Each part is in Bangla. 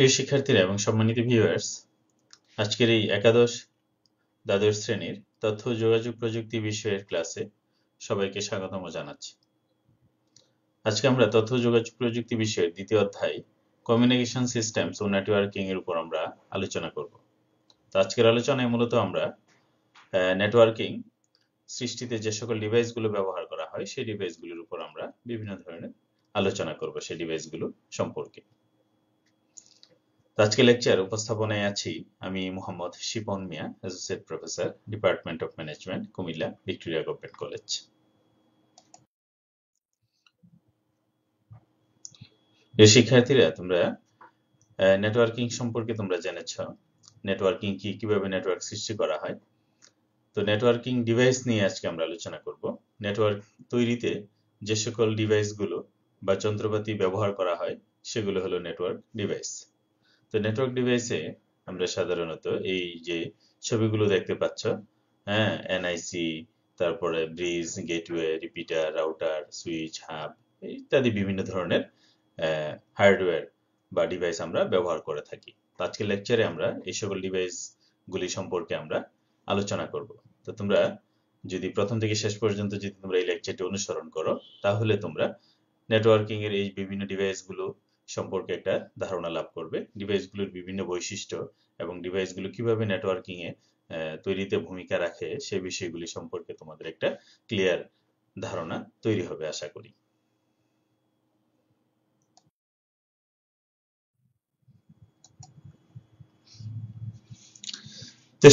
প্রিয় শিক্ষার্থীরা এবং সম্মানিত ভিউয়ার্স আজকের এই একাদশ দ্বাদশ শ্রেণীর তথ্য যোগাযোগ প্রযুক্তি বিষয়ের ক্লাসে সবাইকে স্বাগতম জানাচ্ছি আজকে আমরা তথ্য যোগাযোগ প্রযুক্তি বিষয়ের দ্বিতীয় অধ্যায় কমিউনিকেশন সিস্টেমস ও নেটওয়ার্কিং এর উপর আমরা আলোচনা করব তো আজকের আলোচনায় মূলত আমরা নেটওয়ার্কিং সৃষ্টিতে যে সকল ডিভাইসগুলো ব্যবহার করা হয় সেই ডিভাইসগুলোর উপর আমরা বিভিন্ন ধরনের আলোচনা করব সেই ডিভাইসগুলো সম্পর্কে আজকে লেকচার উপস্থাপনায় আছি আমি Mohammad Shipon Mia associate professor department of management Comilla Victoria government college শিক্ষার্থীরা তোমরা নেটওয়ার্কিং সম্পর্কে তোমরা জেনেছ নেটওয়ার্কিং কি কিভাবে নেটওয়ার্ক সৃষ্টি করা হয় তো নেটওয়ার্কিং ডিভাইস নিয়ে আজকে আমরা আলোচনা করব নেটওয়ার্ক তৈরিতে যে সকল ডিভাইসগুলো বা যন্ত্রপাতি ব্যবহার করা হয় সেগুলো হলো নেটওয়ার্ক ডিভাইস তো নেটওয়ার্ক ডিভাইসে আমরা সাধারণত এই যে ছবিগুলো দেখতে পাচ্ছ হ্যাঁ এনআইসি তারপরে bridge gateway repeater router switch hub ইত্যাদি বিভিন্ন ধরনের হার্ডওয়্যার বা ডিভাইস আমরা ব্যবহার করে থাকি আজকে লেকচারে আমরা এই সকল ডিভাইসগুলি সম্পর্কে আমরা আলোচনা করব তো তোমরা যদি প্রথম থেকে শেষ পর্যন্ত যদি তোমরা এই লেকচারটি অনুসরণ করো তাহলে তোমরা নেটওয়ার্কিং এর এই বিভিন্ন ডিভাইসগুলো সম্পর্কে একটা ধারণা লাভ করবে ডিভাইসগুলোর বিভিন্ন বৈশিষ্ট্য এবং ডিভাইসগুলো কিভাবে নেটওয়ার্কিংয়ে তৈরিতে ভূমিকা রাখে সে বিষয়গুলি সম্পর্কে তোমাদের একটা ক্লিয়ার ধারণা তৈরি হবে আশা করি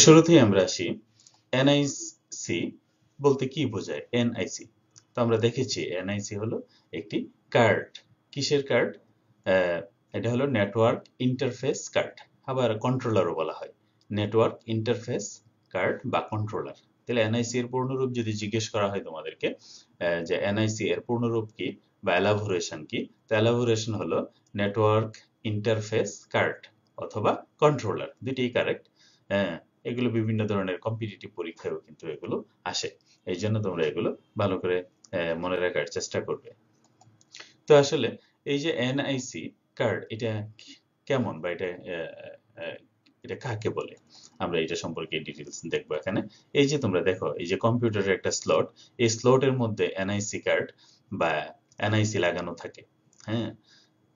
শুরুতেই আমরা আসি এনআইসি বলতে কি বোঝায় এনআইসি তো আমরা দেখেছি এনআইসি হলো একটি কার্ড কিসের কার্ড এটা হলো নেটওয়ার্ক ইন্টারফেস কার্ড আবার কন্ট্রোলারও বলা হয় নেটওয়ার্ক ইন্টারফেস কার্ড বা কন্ট্রোলার তাহলে এনআইসি এর পূর্ণরূপ যদি জিজ্ঞেস করা হয় তোমাদেরকে যে এনআইসি এর পূর্ণরূপ কি বা অ্যালাভোরেশন কি তো অ্যালাভোরেশন হলো নেটওয়ার্ক ইন্টারফেস কার্ড অথবা কন্ট্রোলার দুটিই কারেক্ট এগুলো বিভিন্ন ধরনের কম্পিটিটিভ পরীক্ষায়ও কিন্তু এগুলো আসে এই জন্য তোমরা এগুলো ভালো করে মনে রাখার চেষ্টা করবে তো আসলে এই যে এনআইসি কার্ড এটা কেমন বা এটা এটা কাকে বলে আমরা এটা সম্পর্কে ডিটেলস দেখবো এখানে এই যে তোমরা দেখো এই যে কম্পিউটারের একটা স্লট এই স্লটের মধ্যে এনআইসি কার্ড বা এনআইসি লাগানো থাকে হ্যাঁ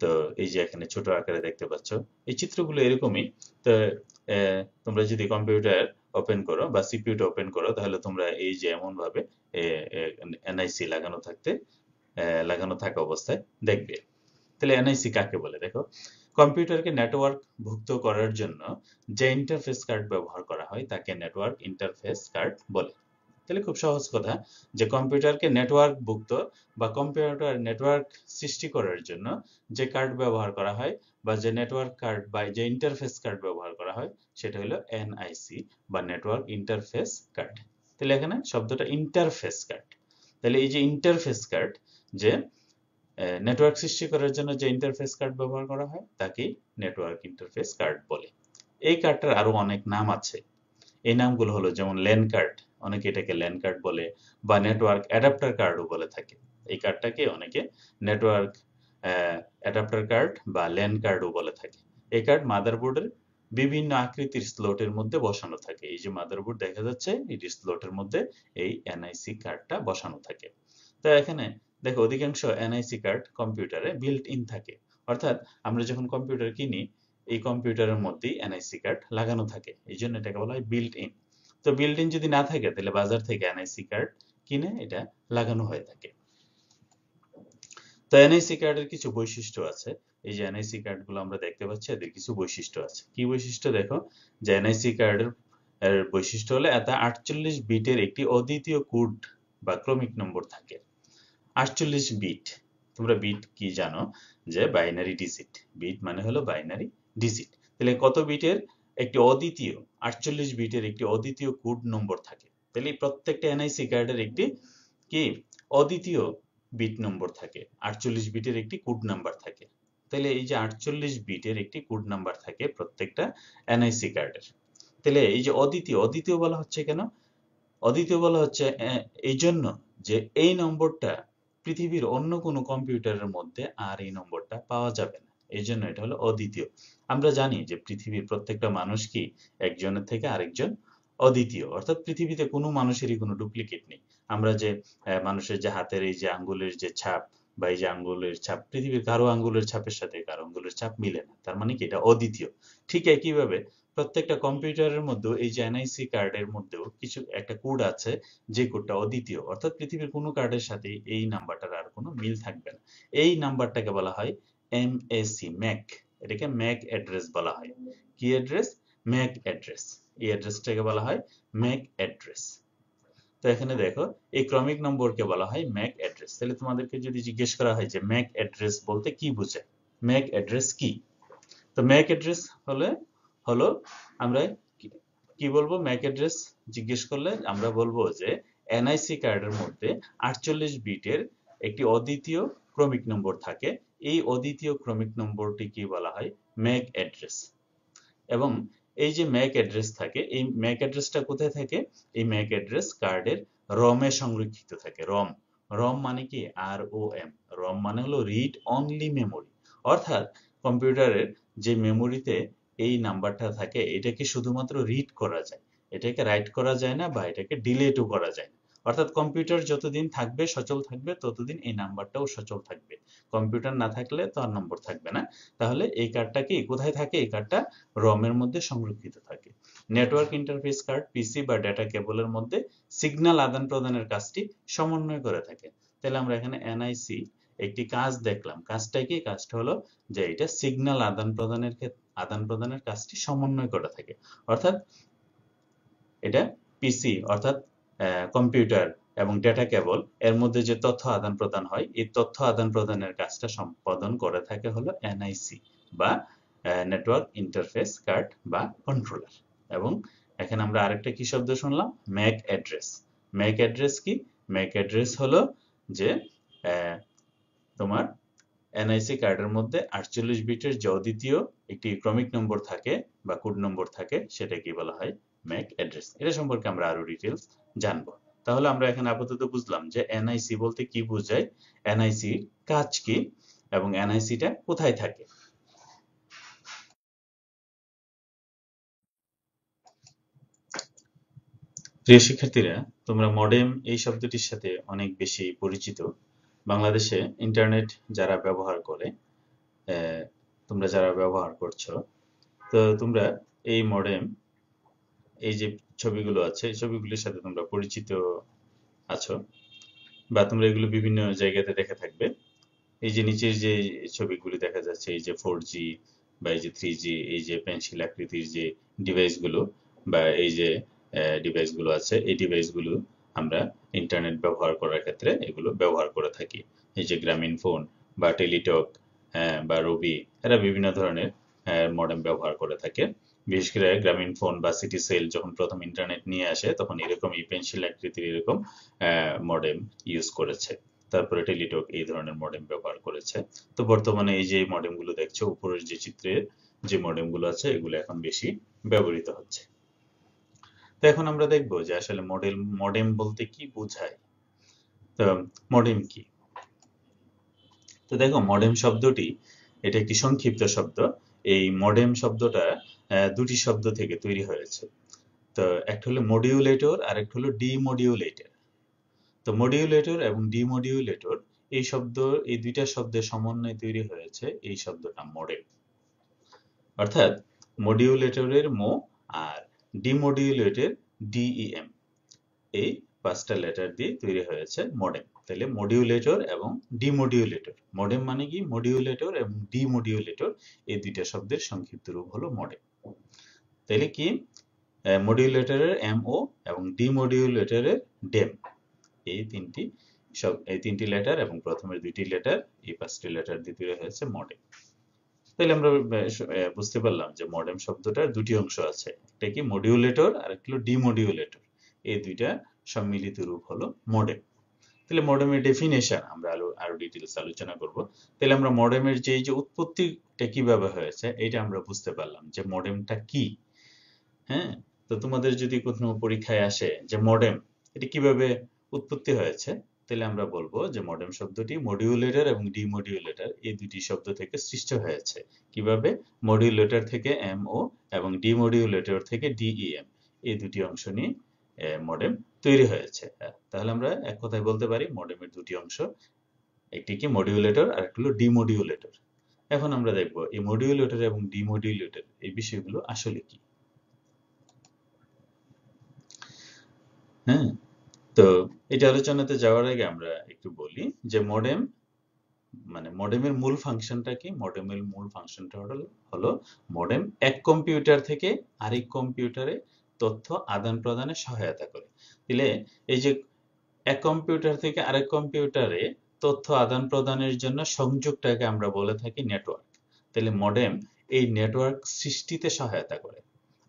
তো এই যে এখানে ছোট আকারে দেখতে পাচ্ছ এই চিত্রগুলো এরকমই তো তোমরা যদি কম্পিউটার ওপেন করো বা সিপিউটা ওপেন করো তাহলে তোমরা এই যে এমন ভাবে এনআইসি লাগানো থাকতে লাগানো থাকা অবস্থায় দেখবে তাহলে এনআইসি কাকে বলে দেখো কম্পিউটারকে নেটওয়ার্ক ভুক্ত করার জন্য যে ইন্টারফেস কার্ড ব্যবহার করা হয় তাকে নেটওয়ার্ক ইন্টারফেস কার্ড বলে তাহলে খুব সহজ কথা যে কম্পিউটারকে নেটওয়ার্ক ভুক্ত বা কম্পিউটার নেটওয়ার্ক সৃষ্টি করার জন্য যে কার্ড ব্যবহার করা হয় বা যে নেটওয়ার্ক কার্ড বা যে ইন্টারফেস কার্ড ব্যবহার করা হয় সেটা হলো এনআইসি বা নেটওয়ার্ক ইন্টারফেস কার্ড তাহলে এখানে শব্দটা ইন্টারফেস কার্ড তাহলে এই যে ইন্টারফেস কার্ড যে নেটওয়ার্ক সৃষ্টি করার জন্য যে ইন্টারফেস কার্ড ব্যবহার করা হয় তাকে নেটওয়ার্ক ইন্টারফেস কার্ড বলে এই কার্ডটার আরো অনেক নাম আছে এই নামগুলো হলো যেমন ল্যান্ড কার্ড অনেকে এটাকে ল্যান্ড কার্ড বলে বা নেটওয়ার্ক অ্যাডাপ্টার কার্ডও বলে থাকে এই কার্ডটাকে অনেকে নেটওয়ার্ক অ্যাডাপ্টার কার্ড বা ল্যান্ড কার্ডও বলে থাকে এই কার্ড মাদারবোর্ডের বিভিন্ন আকৃতির স্লটের মধ্যে বসানো থাকে এই যে মাদারবোর্ড দেখা যাচ্ছে এটি স্লটের মধ্যে এই এনআইসি কার্ডটা বসানো থাকে তো এখানে দেখো অধিকাংশ এনআইসি কার্ড কম্পিউটারে বিল্ট ইন থাকে অর্থাৎ আমরা যখন কম্পিউটার কিনি এই কম্পিউটারের মধ্যেই এনআইসি কার্ড লাগানো থাকে এই জন্য এটাকে বলা হয় বিল্ট ইন তো বিল্ট ইন যদি না থাকে তাহলে বাজার থেকে এনআইসি কার্ড কিনে এটা লাগানো হয়ে থাকে তো এনআইসি কার্ডের কিছু বৈশিষ্ট্য আছে এই যে এনআইসি কার্ড গুলো আমরা দেখতে পাচ্ছি এদের কিছু বৈশিষ্ট্য আছে কি বৈশিষ্ট্য দেখো যে এনআইসি কার্ডের এর বৈশিষ্ট্য হলো এটা আটচল্লিশ বিটের একটি অদ্বিতীয় কোড বা ক্রমিক নম্বর থাকে আটচল্লিশ বিট তোমরা বিট কি জানো যে বাইনারি ডিজিট বিট মানে হলো বাইনারি ডিজিট তাহলে কত বিটের একটি অদ্বিতীয় আটচল্লিশ বিটের একটি অদ্বিতীয় কোড নম্বর থাকে তাহলে প্রত্যেকটা এনআইসি কার্ডের একটি কি অদ্বিতীয় বিট নম্বর থাকে আটচল্লিশ বিটের একটি কোড নাম্বার থাকে তাহলে এই যে আটচল্লিশ বিটের একটি কোড নাম্বার থাকে প্রত্যেকটা এনআইসি কার্ডের তাহলে এই যে অদ্বিতীয় অদ্বিতীয় বলা হচ্ছে কেন অদ্বিতীয় বলা হচ্ছে এই জন্য যে এই নম্বরটা পৃথিবীর অন্য কোনো কম্পিউটারের মধ্যে আর এই নম্বরটা পাওয়া যাবে না এই জন্য এটা হলো অদ্বিতীয় আমরা জানি যে পৃথিবীর প্রত্যেকটা মানুষ কি একজনের থেকে আরেকজন অদ্বিতীয় অর্থাৎ পৃথিবীতে কোনো মানুষেরই কোনো ডুপ্লিকেট নেই আমরা যে মানুষের যে হাতের এই যে আঙ্গুলের যে ছাপ বা এই যে আঙ্গুলের ছাপ পৃথিবীর কারো আঙ্গুলের ছাপের সাথে কারো আঙ্গুলের ছাপ মিলে না তার মানে কি এটা অদ্বিতীয় ঠিক একইভাবে প্রত্যেকটা কম্পিউটারের মধ্যেও এই যে এনআইসি কার্ডের মধ্যেও কিছু একটা কোড আছে যে কোডটা অদ্বিতীয় অর্থাৎ পৃথিবীর কোনো কার্ডের সাথে এই নাম্বারটার আর কোনো মিল থাকবে না এই নাম্বারটাকে বলা হয় এম এসি ম্যাক এটাকে ম্যাক অ্যাড্রেস বলা হয় কি অ্যাড্রেস ম্যাক অ্যাড্রেস এই অ্যাড্রেসটাকে বলা হয় ম্যাক অ্যাড্রেস তো এখানে দেখো এই ক্রমিক নম্বরকে বলা হয় ম্যাক অ্যাড্রেস তাহলে তোমাদেরকে যদি জিজ্ঞেস করা হয় যে ম্যাক অ্যাড্রেস বলতে কি বোঝায় ম্যাক অ্যাড্রেস কি তো ম্যাক অ্যাড্রেস হলে হলো আমরা কি বলবো ম্যাক অ্যাড্রেস জিজ্ঞেস করলে আমরা বলবো যে এনআইসি কার্ডের মধ্যে আটচল্লিশ বিটের একটি অদ্বিতীয় ক্রমিক নম্বর থাকে এই অদ্বিতীয় ক্রমিক নম্বরটি কি বলা হয় ম্যাক অ্যাড্রেস এবং এই যে ম্যাক অ্যাড্রেস থাকে এই ম্যাক অ্যাড্রেসটা কোথায় থাকে এই ম্যাক অ্যাড্রেস কার্ডের রমে সংরক্ষিত থাকে রম রম মানে কি আর ও এম রম মানে হলো রিড অনলি মেমোরি অর্থাৎ কম্পিউটারের যে মেমোরিতে এই নাম্বারটা থাকে এটাকে শুধুমাত্র রিড করা যায় এটাকে রাইট করা যায় না বা এটাকে ডিলেটও করা যায় না অর্থাৎ কম্পিউটার যতদিন থাকবে সচল থাকবে ততদিন এই নাম্বারটাও সচল থাকবে কম্পিউটার না থাকলে তো আর নম্বর থাকবে না তাহলে এই কার্ডটা কি কোথায় থাকে এই কার্ডটা রমের মধ্যে সংরক্ষিত থাকে নেটওয়ার্ক ইন্টারফেস কার্ড পিসি বা ডেটা কেবলের মধ্যে সিগন্যাল আদান প্রদানের কাজটি সমন্বয় করে থাকে তাহলে আমরা এখানে এনআইসি একটি কাজ দেখলাম কাজটা কি কাজটা হলো যে এটা সিগন্যাল আদান প্রদানের ক্ষেত্রে আদান প্রদানের কাজটি সমন্বয় করে থাকে অর্থাৎ এটা পিসি অর্থাৎ কম্পিউটার এবং ডেটা কেবল এর মধ্যে যে তথ্য আদান প্রদান হয় এই তথ্য আদান প্রদানের কাজটা সম্পাদন করে থাকে হলো এনআইসি বা নেটওয়ার্ক ইন্টারফেস কার্ড বা কন্ট্রোলার এবং এখানে আমরা আরেকটা কি শব্দ শুনলাম ম্যাক অ্যাড্রেস ম্যাক অ্যাড্রেস কি ম্যাক অ্যাড্রেস হলো যে তোমার এনআইসি কার্ডের মধ্যে আটচল্লিশ বিটের যে অদ্বিতীয় একটি ক্রমিক নম্বর থাকে বা কোড নম্বর থাকে সেটাকে বলা হয় ম্যাক অ্যাড্রেস এটা সম্পর্কে আমরা আরো ডিটেলস জানব তাহলে আমরা এখানে আপাতত বুঝলাম যে এনআইসি বলতে কি বোঝায় এনআইসি কাজ কি এবং এনআইসিটা কোথায় থাকে প্রিয় শিক্ষার্থীরা তোমরা মডেম এই শব্দটির সাথে অনেক বেশি পরিচিত বাংলাদেশে ইন্টারনেট যারা ব্যবহার করে তোমরা যারা ব্যবহার করছো তো তোমরা এই মডেম এই যে ছবিগুলো আছে এই ছবিগুলির সাথে তোমরা পরিচিত আছো বা তোমরা এগুলো বিভিন্ন জায়গাতে দেখে থাকবে এই যে নিচের যে ছবিগুলি দেখা যাচ্ছে এই যে ফোর জি বা এই যে থ্রি জি এই যে পেন্সিল আকৃতির যে ডিভাইসগুলো বা এই যে ডিভাইসগুলো আছে এই ডিভাইসগুলো আমরা ইন্টারনেট ব্যবহার করার ক্ষেত্রে এগুলো ব্যবহার করে থাকি এই যে গ্রামীণ ফোন বা টেলিটক হ্যাঁ, বা রবি এরা বিভিন্ন ধরনের মডেম হ্যাঁ, ব্যবহার করে থাকে বিশেষ করে গ্রামীণ ফোন বা সিটি সেল যখন প্রথম ইন্টারনেট নিয়ে আসে তখন এরকম এই পেন্সিল আকৃতির এরকম মডেম ইউজ করেছে তারপরে টেলিটক এই ধরনের মডেম ব্যবহার করেছে তো বর্তমানে এই যে মডেমগুলো দেখছো উপরের যে চিত্রে যে মডেমগুলো আছে এগুলো এখন বেশি ব্যবহৃত হচ্ছে তো এখন আমরা দেখব যে আসলে মডেল মডেম বলতে কি বোঝায় তো মডেম কি তো দেখো মডেম শব্দটি এটা একটি সংক্ষিপ্ত শব্দ এই মডেম শব্দটা দুটি শব্দ থেকে তৈরি হয়েছে তো একটা হলো মডিউলেটর আর একটা হলো ডিমডিউলেটর তো মডিউলেটর এবং ডিমডিউলেটর এই শব্দ এই দুইটা শব্দের সমন্বয়ে তৈরি হয়েছে এই শব্দটা মডেম অর্থাৎ মডিউলেটরের মো আর ডিমোডিউলেটেড ডিইএম e এই পাঁচটা লেটার দিয়ে তৈরি হয়েছে মডেম তাহলে মডিউলেটর এবং ডিমোডিউলেটর মডেম মানে কি মডিউলেটর এবং ডিমোডিউলেটর এই দুইটা শব্দের সংক্ষিপ্ত রূপ হলো মডেম তাহলে কি মডিউলেটরের এমও এবং ডিমডিউলেটরের ডেম এই তিনটি সব এই তিনটি লেটার এবং প্রথমের দুইটি লেটার এই পাঁচটি লেটার দিয়ে তৈরি হয়েছে মডেম তাহলে আমরা বুঝতে পারলাম যে মডেম শব্দটার দুটি অংশ আছে একটা কি মডিউলেটর আর একটা হলো ডিমডিউলেটর এই দুইটা সম্মিলিত রূপ হলো মডেম তাহলে মডেমের ডেফিনেশন আমরা আরো আরো ডিটেলস আলোচনা করব তাহলে আমরা মডেমের যে যে উৎপত্তিটা কিভাবে হয়েছে এটা আমরা বুঝতে পারলাম যে মডেমটা কি হ্যাঁ তো তোমাদের যদি কোনো পরীক্ষায় আসে যে মডেম এটা কিভাবে উৎপত্তি হয়েছে তাহলে আমরা বলবো যে মডেম শব্দটি মডিউলেটর এবং ডিমডিউলেটর এই দুটি শব্দ থেকে সৃষ্ট হয়েছে কিভাবে মডিউলেটর থেকে এমও এবং ডিমডিউলেটর থেকে ডিইএম e এই দুটি অংশ নিয়ে মডেম তৈরি হয়েছে তাহলে আমরা এক কথায় বলতে পারি মডেমের দুটি অংশ একটি কি মডিউলেটর আর একটি হলো ডিমডিউলেটর এখন আমরা দেখব এই মডিউলেটর এবং ডিমডিউলেটর এই বিষয়গুলো আসলে কি হ্যাঁ তো এটা আলোচনাতে যাওয়ার আগে আমরা একটু বলি যে মডেম মানে মডেমের মূল ফাংশনটা কি মডেমের মূল ফাংশনটা হলো মডেম এক কম্পিউটার থেকে আরেক কম্পিউটারে তথ্য আদান প্রদানে সহায়তা করে তাহলে এই যে এক কম্পিউটার থেকে আরেক কম্পিউটারে তথ্য আদান প্রদানের জন্য সংযোগটাকে আমরা বলে থাকি নেটওয়ার্ক তাহলে মডেম এই নেটওয়ার্ক সৃষ্টিতে সহায়তা করে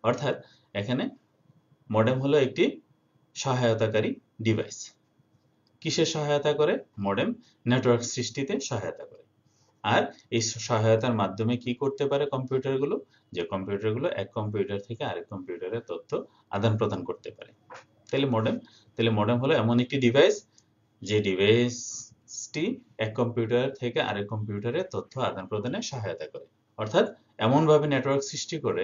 অর্থাৎ এখানে মডেম হলো একটি সহায়তাকারী ডিভাইস কিসের সহায়তা করে মডেম নেটওয়ার্ক সৃষ্টিতে সহায়তা করে আর এই সহায়তার মাধ্যমে কি করতে পারে কম্পিউটারগুলো যে কম্পিউটারগুলো এক কম্পিউটার থেকে আরেক কম্পিউটারে তথ্য আদান প্রদান করতে পারে তাহলে মডেম তাহলে মডেম হলো এমন একটি ডিভাইস যে ডিভাইসটি এক কম্পিউটার থেকে আরেক কম্পিউটারে তথ্য আদান প্রদানে সহায়তা করে অর্থাৎ এমনভাবে নেটওয়ার্ক সৃষ্টি করে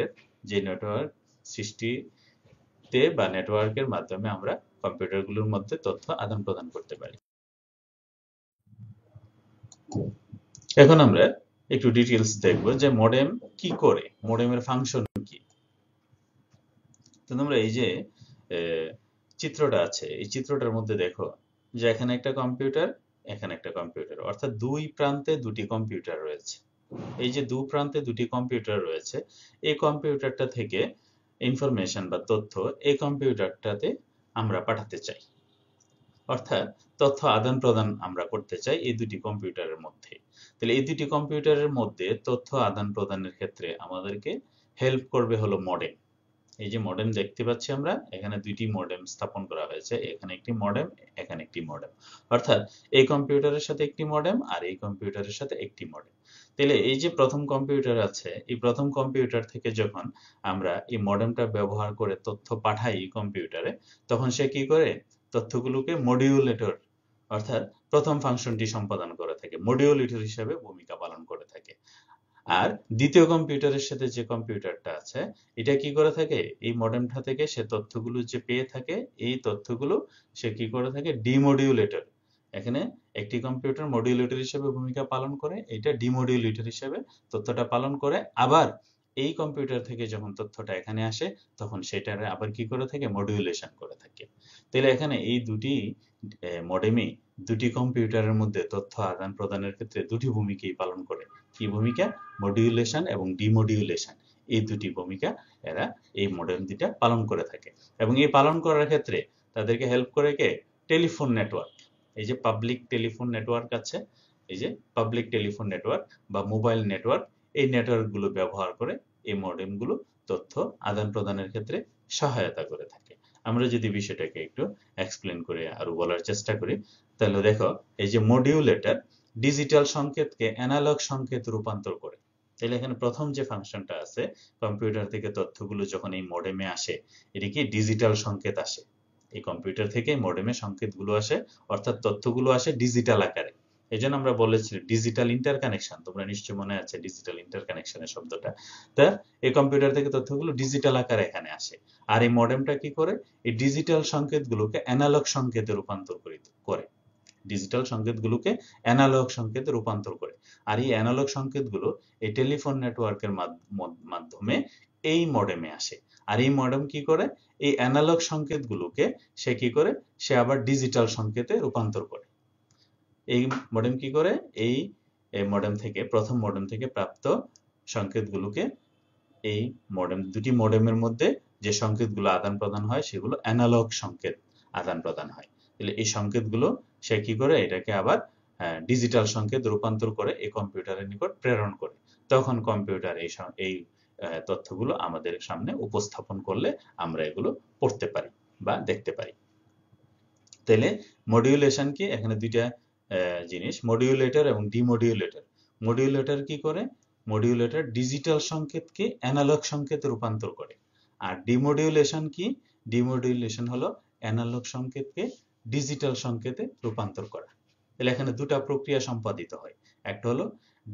যে নেটওয়ার্ক সৃষ্টিতে বা নেটওয়ার্কের মাধ্যমে আমরা কম্পিউটারগুলোর মধ্যে তথ্য আদান প্রদান করতে পারি এখন আমরা একটু ডিটেলস দেখব যে মডেম কি করে মডেমের ফাংশন কি তোমরা এই যে চিত্রটা আছে এই চিত্রটার মধ্যে দেখো যে এখানে একটা কম্পিউটার এখানে একটা কম্পিউটার অর্থাৎ দুই প্রান্তে দুটি কম্পিউটার রয়েছে এই যে দু প্রান্তে দুটি কম্পিউটার রয়েছে এই কম্পিউটারটা থেকে ইনফরমেশন বা তথ্য এই কম্পিউটারটাতে আমরা পাঠাতে চাই অর্থাৎ তথ্য আদান প্রদান আমরা করতে চাই এই দুটি কম্পিউটারের মধ্যে তাহলে এই দুটি কম্পিউটারের মধ্যে তথ্য আদান প্রদানের ক্ষেত্রে আমাদেরকে হেল্প করবে হলো মডেম এই যে মডেম দেখতে পাচ্ছি আমরা এখানে দুইটি মডেম স্থাপন করা হয়েছে এখানে একটি মডেম এখানে একটি মডেম অর্থাৎ এই কম্পিউটারের সাথে একটি মডেম আর এই কম্পিউটারের সাথে একটি মডেম তাহলে এই যে প্রথম কম্পিউটার আছে এই প্রথম কম্পিউটার থেকে যখন আমরা এই মডেমটা ব্যবহার করে তথ্য পাঠাই কম্পিউটারে তখন সে কি করে তথ্যগুলোকে মডিউলেটর অর্থাৎ প্রথম ফাংশনটি সম্পাদন করে থাকে মডিউলেটর হিসেবে ভূমিকা পালন করে থাকে আর দ্বিতীয় কম্পিউটারের সাথে যে কম্পিউটারটা আছে এটা কি করে থাকে এই মডেমটা থেকে সে তথ্যগুলো যে পেয়ে থাকে এই তথ্যগুলো সে কি করে থাকে ডিমডিউলেটর এখানে একটি কম্পিউটার মডিউলেটর হিসেবে ভূমিকা পালন করে এটা ডিমডিউলেটর হিসেবে তথ্যটা পালন করে আবার এই কম্পিউটার থেকে যখন তথ্যটা এখানে আসে তখন সেটারে আবার কি করে থাকে মডিউলেশন করে থাকে তাহলে এখানে এই দুটি মডেমে দুটি কম্পিউটারের মধ্যে তথ্য আদান প্রদানের ক্ষেত্রে দুটি ভূমিকাই পালন করে কি ভূমিকা মডিউলেশন এবং ডিমডিউলেশন এই দুটি ভূমিকা এরা এই মডেম দুটা পালন করে থাকে এবং এই পালন করার ক্ষেত্রে তাদেরকে হেল্প করে কে টেলিফোন নেটওয়ার্ক এই যে পাবলিক টেলিফোন নেটওয়ার্ক আছে এই যে পাবলিক টেলিফোন নেটওয়ার্ক বা মোবাইল নেটওয়ার্ক এই নেটওয়ার্কগুলো ব্যবহার করে এই মডেমগুলো তথ্য আদান প্রদানের ক্ষেত্রে সহায়তা করে থাকে আমরা যদি বিষয়টাকে একটু এক্সপ্লেন করে আরো বলার চেষ্টা করি তাহলে দেখো এই যে মডিউলেটার ডিজিটাল সংকেতকে অ্যানালগ সংকেত রূপান্তর করে তাহলে এখানে প্রথম যে ফাংশনটা আছে কম্পিউটার থেকে তথ্যগুলো যখন এই মডেমে আসে এটি কি ডিজিটাল সংকেত আসে এই কম্পিউটার থেকে মোডেমে সংকেতগুলো আসে অর্থাৎ তথ্যগুলো আসে ডিজিটাল আকারে এই জন্য আমরা বলেছি ডিজিটাল ইন্টার কানেকশন তোমরা নিশ্চয় মনে আছে ডিজিটাল ইন্টার কানেকশনের শব্দটা তা এই কম্পিউটার থেকে তথ্যগুলো ডিজিটাল আকারে এখানে আসে আর এই মডেমটা কি করে এই ডিজিটাল সংকেতগুলোকে অ্যানালগ সংকেতে রূপান্তর করে ডিজিটাল সংকেতগুলোকে অ্যানালগ সংকেতে রূপান্তর করে আর এই অ্যানালগ সংকেতগুলো এই টেলিফোন নেটওয়ার্কের মাধ্যমে এই মডেমে আসে আর এই মডেম কি করে এই অ্যানালগ সংকেতগুলোকে সে কি করে সে আবার ডিজিটাল সংকেতে রূপান্তর করে এই মডেম কি করে এই মডেম থেকে প্রথম মডেম থেকে প্রাপ্ত সংকেতগুলোকে এই মডেম দুটি মডেমের মধ্যে যে সংকেতগুলো আদান প্রদান হয় সেগুলো অ্যানালগ সংকেত আদান প্রদান হয় তাহলে এই সংকেতগুলো সে কি করে এটাকে আবার ডিজিটাল হ্যাঁ, সংকেত রূপান্তর করে এই কম্পিউটারের নিকট প্রেরণ করে তখন কম্পিউটার এই এই তথ্যগুলো আমাদের সামনে উপস্থাপন করলে আমরা এগুলো পড়তে পারি বা দেখতে পারি তাহলে মডিউলেশন কি এখানে দুইটা জিনিস মডিউলেটর এবং ডিমডিউলেটর মডিউলেটর কি করে মডিউলেটর ডিজিটাল সংকেতকে অ্যানালগ সংকেতে রূপান্তর করে আর ডিমডিউলেশন কি ডিমডিউলেশন হলো অ্যানালগ সংকেতকে ডিজিটাল সংকেতে রূপান্তর করা তাহলে এখানে দুটো প্রক্রিয়া সম্পাদিত হয় একটা হলো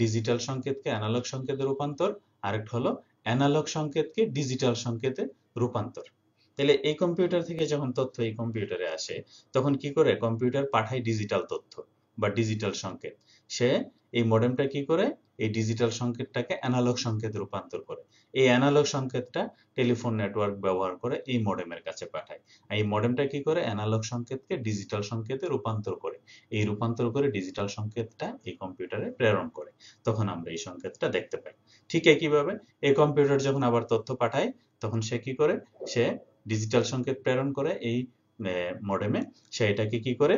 ডিজিটাল সংকেতকে অ্যানালগ সংকেতে রূপান্তর আরেকটা হলো অ্যানালগ সংকেতকে ডিজিটাল সংকেতে রূপান্তর তাহলে এই কম্পিউটার থেকে যখন তথ্য এই কম্পিউটারে আসে তখন কি করে কম্পিউটার পাঠায় ডিজিটাল তথ্য বা ডিজিটাল সংকেত সে এই মডেমটা কি করে এই ডিজিটাল সংকেতটাকে অ্যানালগ সংকেতে রূপান্তর করে এই অ্যানালগ সংকেতটা টেলিফোন নেটওয়ার্ক ব্যবহার করে এই মডেমের কাছে পাঠায় এই মডেমটা কি করে অ্যানালগ সংকেতকে ডিজিটাল সংকেতে রূপান্তর করে এই রূপান্তর করে ডিজিটাল সংকেতটা এই কম্পিউটারে প্রেরণ করে তখন আমরা এই সংকেতটা দেখতে পাই ঠিক একইভাবে এই কম্পিউটার যখন আবার তথ্য পাঠায় তখন সে কি করে সে ডিজিটাল সংকেত প্রেরণ করে এই মডেমে সে এটাকে কি করে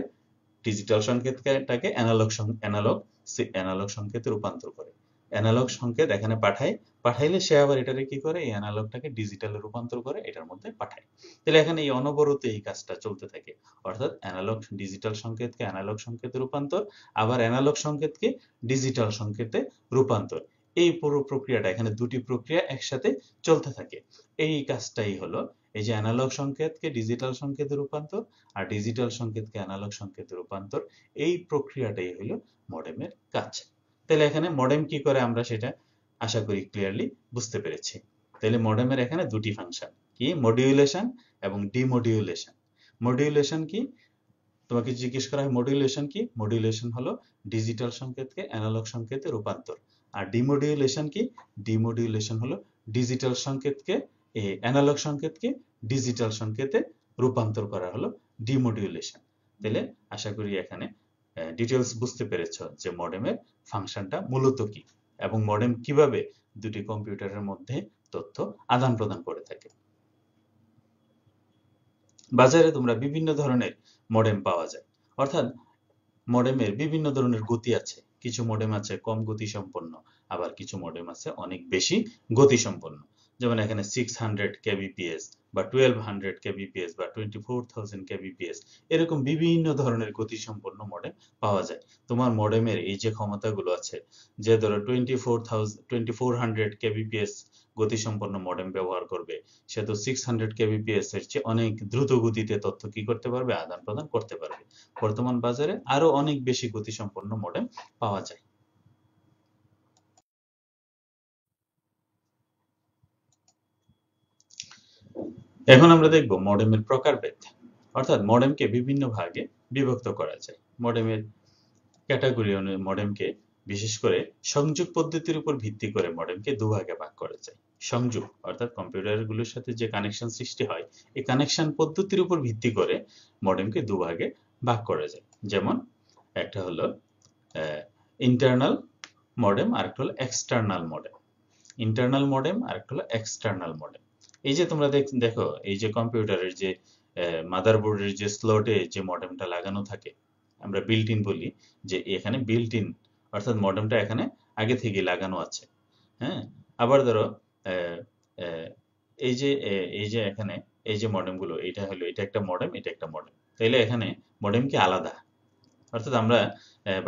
ডিজিটাল সংকেতটাকে অ্যানালগ অ্যানালগ অ্যানালগ সংকেতে রূপান্তর করে অ্যানালগ সংকেত এখানে পাঠায় পাঠাইলে সে আবার এটারে কি করে এই অ্যানালগটাকে ডিজিটালে রূপান্তর করে এটার মধ্যে পাঠায় তাহলে এখানে এই অনবরত এই কাজটা চলতে থাকে অর্থাৎ অ্যানালগ ডিজিটাল সংকেতকে অ্যানালগ সংকেতে রূপান্তর আবার অ্যানালগ সংকেতকে ডিজিটাল সংকেতে রূপান্তর এই পুরো প্রক্রিয়াটা এখানে দুটি প্রক্রিয়া একসাথে চলতে থাকে এই কাজটাই হলো এই যে অ্যানালগ সংকেতকে ডিজিটাল সংকেতে রূপান্তর আর ডিজিটাল সংকেতকে অ্যানালগ সংকেতে রূপান্তর এই প্রক্রিয়াটাই হলো মডেমের কাজ তাহলে এখানে মডেম কি করে আমরা সেটা আশা করি ক্লিয়ারলি বুঝতে পেরেছি তাহলে মডেমের এখানে দুটি ফাংশন কি মডিউলেশন এবং ডিমডিউলেশন মডিউলেশন কি তোমাকে জিজ্ঞেস করা হয় মডিউলেশন কি মডিউলেশন হলো ডিজিটাল সংকেতকে অ্যানালগ সংকেতে রূপান্তর আর ডিমডিউলেশন কি ডিমডিউলেশন হলো ডিজিটাল সংকেতকে অ্যানালগ সংকেতকে ডিজিটাল সংকেতে রূপান্তর করা হলো ডিমডিউলেশন তাহলে আশা করি এখানে ডিটেলস বুঝতে পেরেছ যে মডেমের ফাংশনটা মূলত কি এবং মডেম কিভাবে দুটি কম্পিউটারের মধ্যে তথ্য আদান প্রদান করে থাকে বাজারে তোমরা বিভিন্ন ধরনের মডেম পাওয়া যায় অর্থাৎ মডেমের বিভিন্ন ধরনের গতি আছে কিছু মডেম আছে কম গতি সম্পন্ন আবার কিছু মডেম আছে অনেক বেশি গতি সম্পন্ন যেমন এখানে সিক্স হান্ড্রেড কেবিপিএস বা টুয়েলভ হান্ড্রেড কেবিপিএস বা টোয়েন্টি ফোর থাউজেন্ড কেবিপিএস এরকম বিভিন্ন ধরনের গতিসম্পন্ন মডেম পাওয়া যায় তোমার মডেমের এই যে ক্ষমতাগুলো আছে যে ধরো twenty four thousand twenty four hundred kbps গতিসম্পন্ন মডেম ব্যবহার করবে সে তো সিক্স হান্ড্রেড কেবিপিএস এর চেয়ে অনেক দ্রুত গতিতে তথ্য কি করতে পারবে আদান প্রদান করতে পারবে বর্তমান বাজারে আরো অনেক বেশি গতিসম্পন্ন মডেম পাওয়া যায় এখন আমরা দেখব মডেমের প্রকারভেদ অর্থাৎ মডেমকে বিভিন্ন ভাগে বিভক্ত করা যায় মডেমের ক্যাটাগরি অনুযায়ী মডেমকে বিশেষ করে সংযোগ পদ্ধতির উপর ভিত্তি করে মডেমকে দুভাগে ভাগ করা যায় সংযোগ অর্থাৎ কম্পিউটারগুলোর সাথে যে কানেকশন সৃষ্টি হয় এই কানেকশন পদ্ধতির উপর ভিত্তি করে মডেমকে দুভাগে ভাগ করা যায় যেমন একটা হলো ইন্টারনাল মডেম আর একটা হলো এক্সটার্নাল মডেম ইন্টারনাল মডেম আর একটা হলো এক্সটার্নাল মডেম এই যে তোমরা দেখো এই যে কম্পিউটারের যে মাদারবোর্ডের যে স্লটে যে মডেমটা লাগানো থাকে আমরা বিল্ট ইন বলি যে এখানে বিল্ট ইন অর্থাৎ মডেমটা এখানে আগে থেকে লাগানো আছে হ্যাঁ আবার ধরো এই যে এই যে এখানে এই যে মডেমগুলো এটা হলো এটা একটা মডেম এটা একটা মডেম তাইলে এখানে মডেম কি আলাদা অর্থাৎ আমরা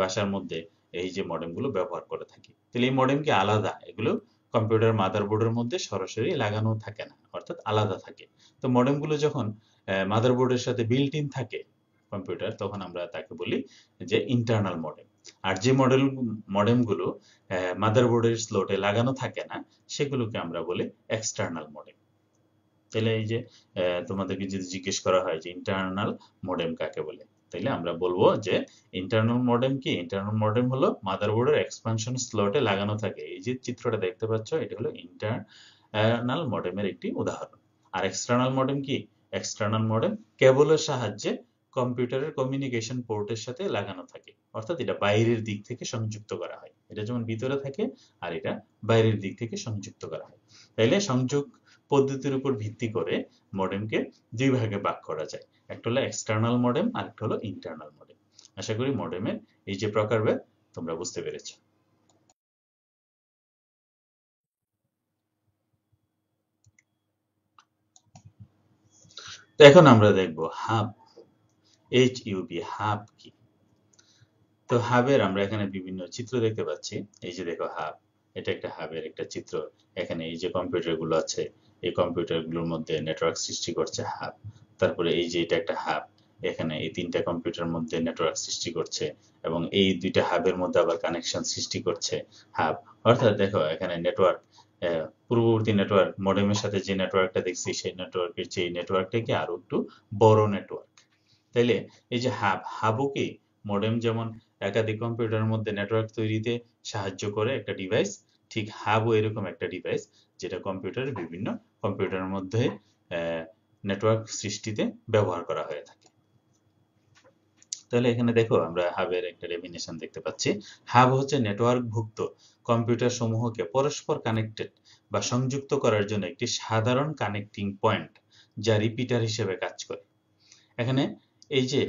বাসার মধ্যে এই যে মডেমগুলো ব্যবহার করে থাকি তাহলে এই মডেম কি আলাদা এগুলো কম্পিউটার মাদারবোর্ডের মধ্যে সরাসরি লাগানো থাকে না অর্থাৎ আলাদা থাকে তো মডেমগুলো যখন মাদারবোর্ডের সাথে বিল্ট ইন থাকে কম্পিউটার তখন আমরা তাকে বলি যে ইন্টারনাল মডেম আর যে মডেল মডেমগুলো মাদারবোর্ডের স্লোটে লাগানো থাকে না সেগুলোকে আমরা বলি এক্সটার্নাল মডেম তাহলে এই যে তোমাদেরকে যদি জিজ্ঞেস করা হয় যে ইন্টারনাল মডেম কাকে বলে তাইলে আমরা বলবো যে ইন্টারনাল মডেম কি ইন্টারনাল মডেম হলো মাদারবোর্ডের এক্সপানশন স্লটে লাগানো থাকে এই যে চিত্রটা দেখতে পাচ্ছ এটা হলো ইন্টার অ্যানাল মডেমের একটি উদাহরণ আর এক্সটার্নাল মডেম কি এক্সটার্নাল মডেম কেবলের সাহায্যে কম্পিউটারের কমিউনিকেশন পোর্টের সাথে লাগানো থাকে অর্থাৎ এটা বাইরের দিক থেকে সংযুক্ত করা হয় এটা যেমন ভিতরে থাকে আর এটা বাইরের দিক থেকে সংযুক্ত করা হয় তাইলে সংযোগ পদ্ধতির উপর ভিত্তি করে মডেমকে দুই ভাগে ভাগ করা যায় একটা হলো এক্সটার্নাল মডেম আর একটা হলো ইন্টারনাল মডেম আশা করি মডেমের এই যে প্রকারভেদ তোমরা বুঝতে পেরেছো তো এখন আমরা দেখব হাব এইচ ইউবি হাব কি তো হাবের আমরা এখানে বিভিন্ন চিত্র দেখতে পাচ্ছি এই যে দেখো হাব এটা একটা হাবের একটা চিত্র এখানে এই যে কম্পিউটার গুলো আছে এই কম্পিউটার গুলোর মধ্যে নেটওয়ার্ক সৃষ্টি করছে হাব তারপরে এই যে এটা একটা হাব এখানে এই তিনটা কম্পিউটার মধ্যে নেটওয়ার্ক সৃষ্টি করছে এবং এই দুইটা হাবের মধ্যে আবার কানেকশন সৃষ্টি করছে হাব অর্থাৎ দেখো এখানে নেটওয়ার্ক পূর্ববর্তী নেটওয়ার্ক মডেমের সাথে যে নেটওয়ার্কটা দেখছি সেই নেটওয়ার্কের যে নেটওয়ার্কটা কি আরো একটু বড় নেটওয়ার্ক তাইলে এই যে হাব হাবও কি মডেম যেমন একাধিক কম্পিউটারের মধ্যে নেটওয়ার্ক তৈরিতে সাহায্য করে একটা ডিভাইস ঠিক হাবও এরকম একটা ডিভাইস যেটা কম্পিউটারের বিভিন্ন কম্পিউটারের মধ্যে নেটওয়ার্ক সৃষ্টিতে ব্যবহার করা হয়ে থাকে তাহলে এখানে দেখো আমরা হাবের একটা ডেফিনেশন দেখতে পাচ্ছি হাব হচ্ছে নেটওয়ার্ক ভুক্ত কম্পিউটার সমূহকে পরস্পর কানেক্টেড বা সংযুক্ত করার জন্য একটি সাধারণ কানেক্টিং পয়েন্ট যা রিপিটার হিসেবে কাজ করে এখানে এই যে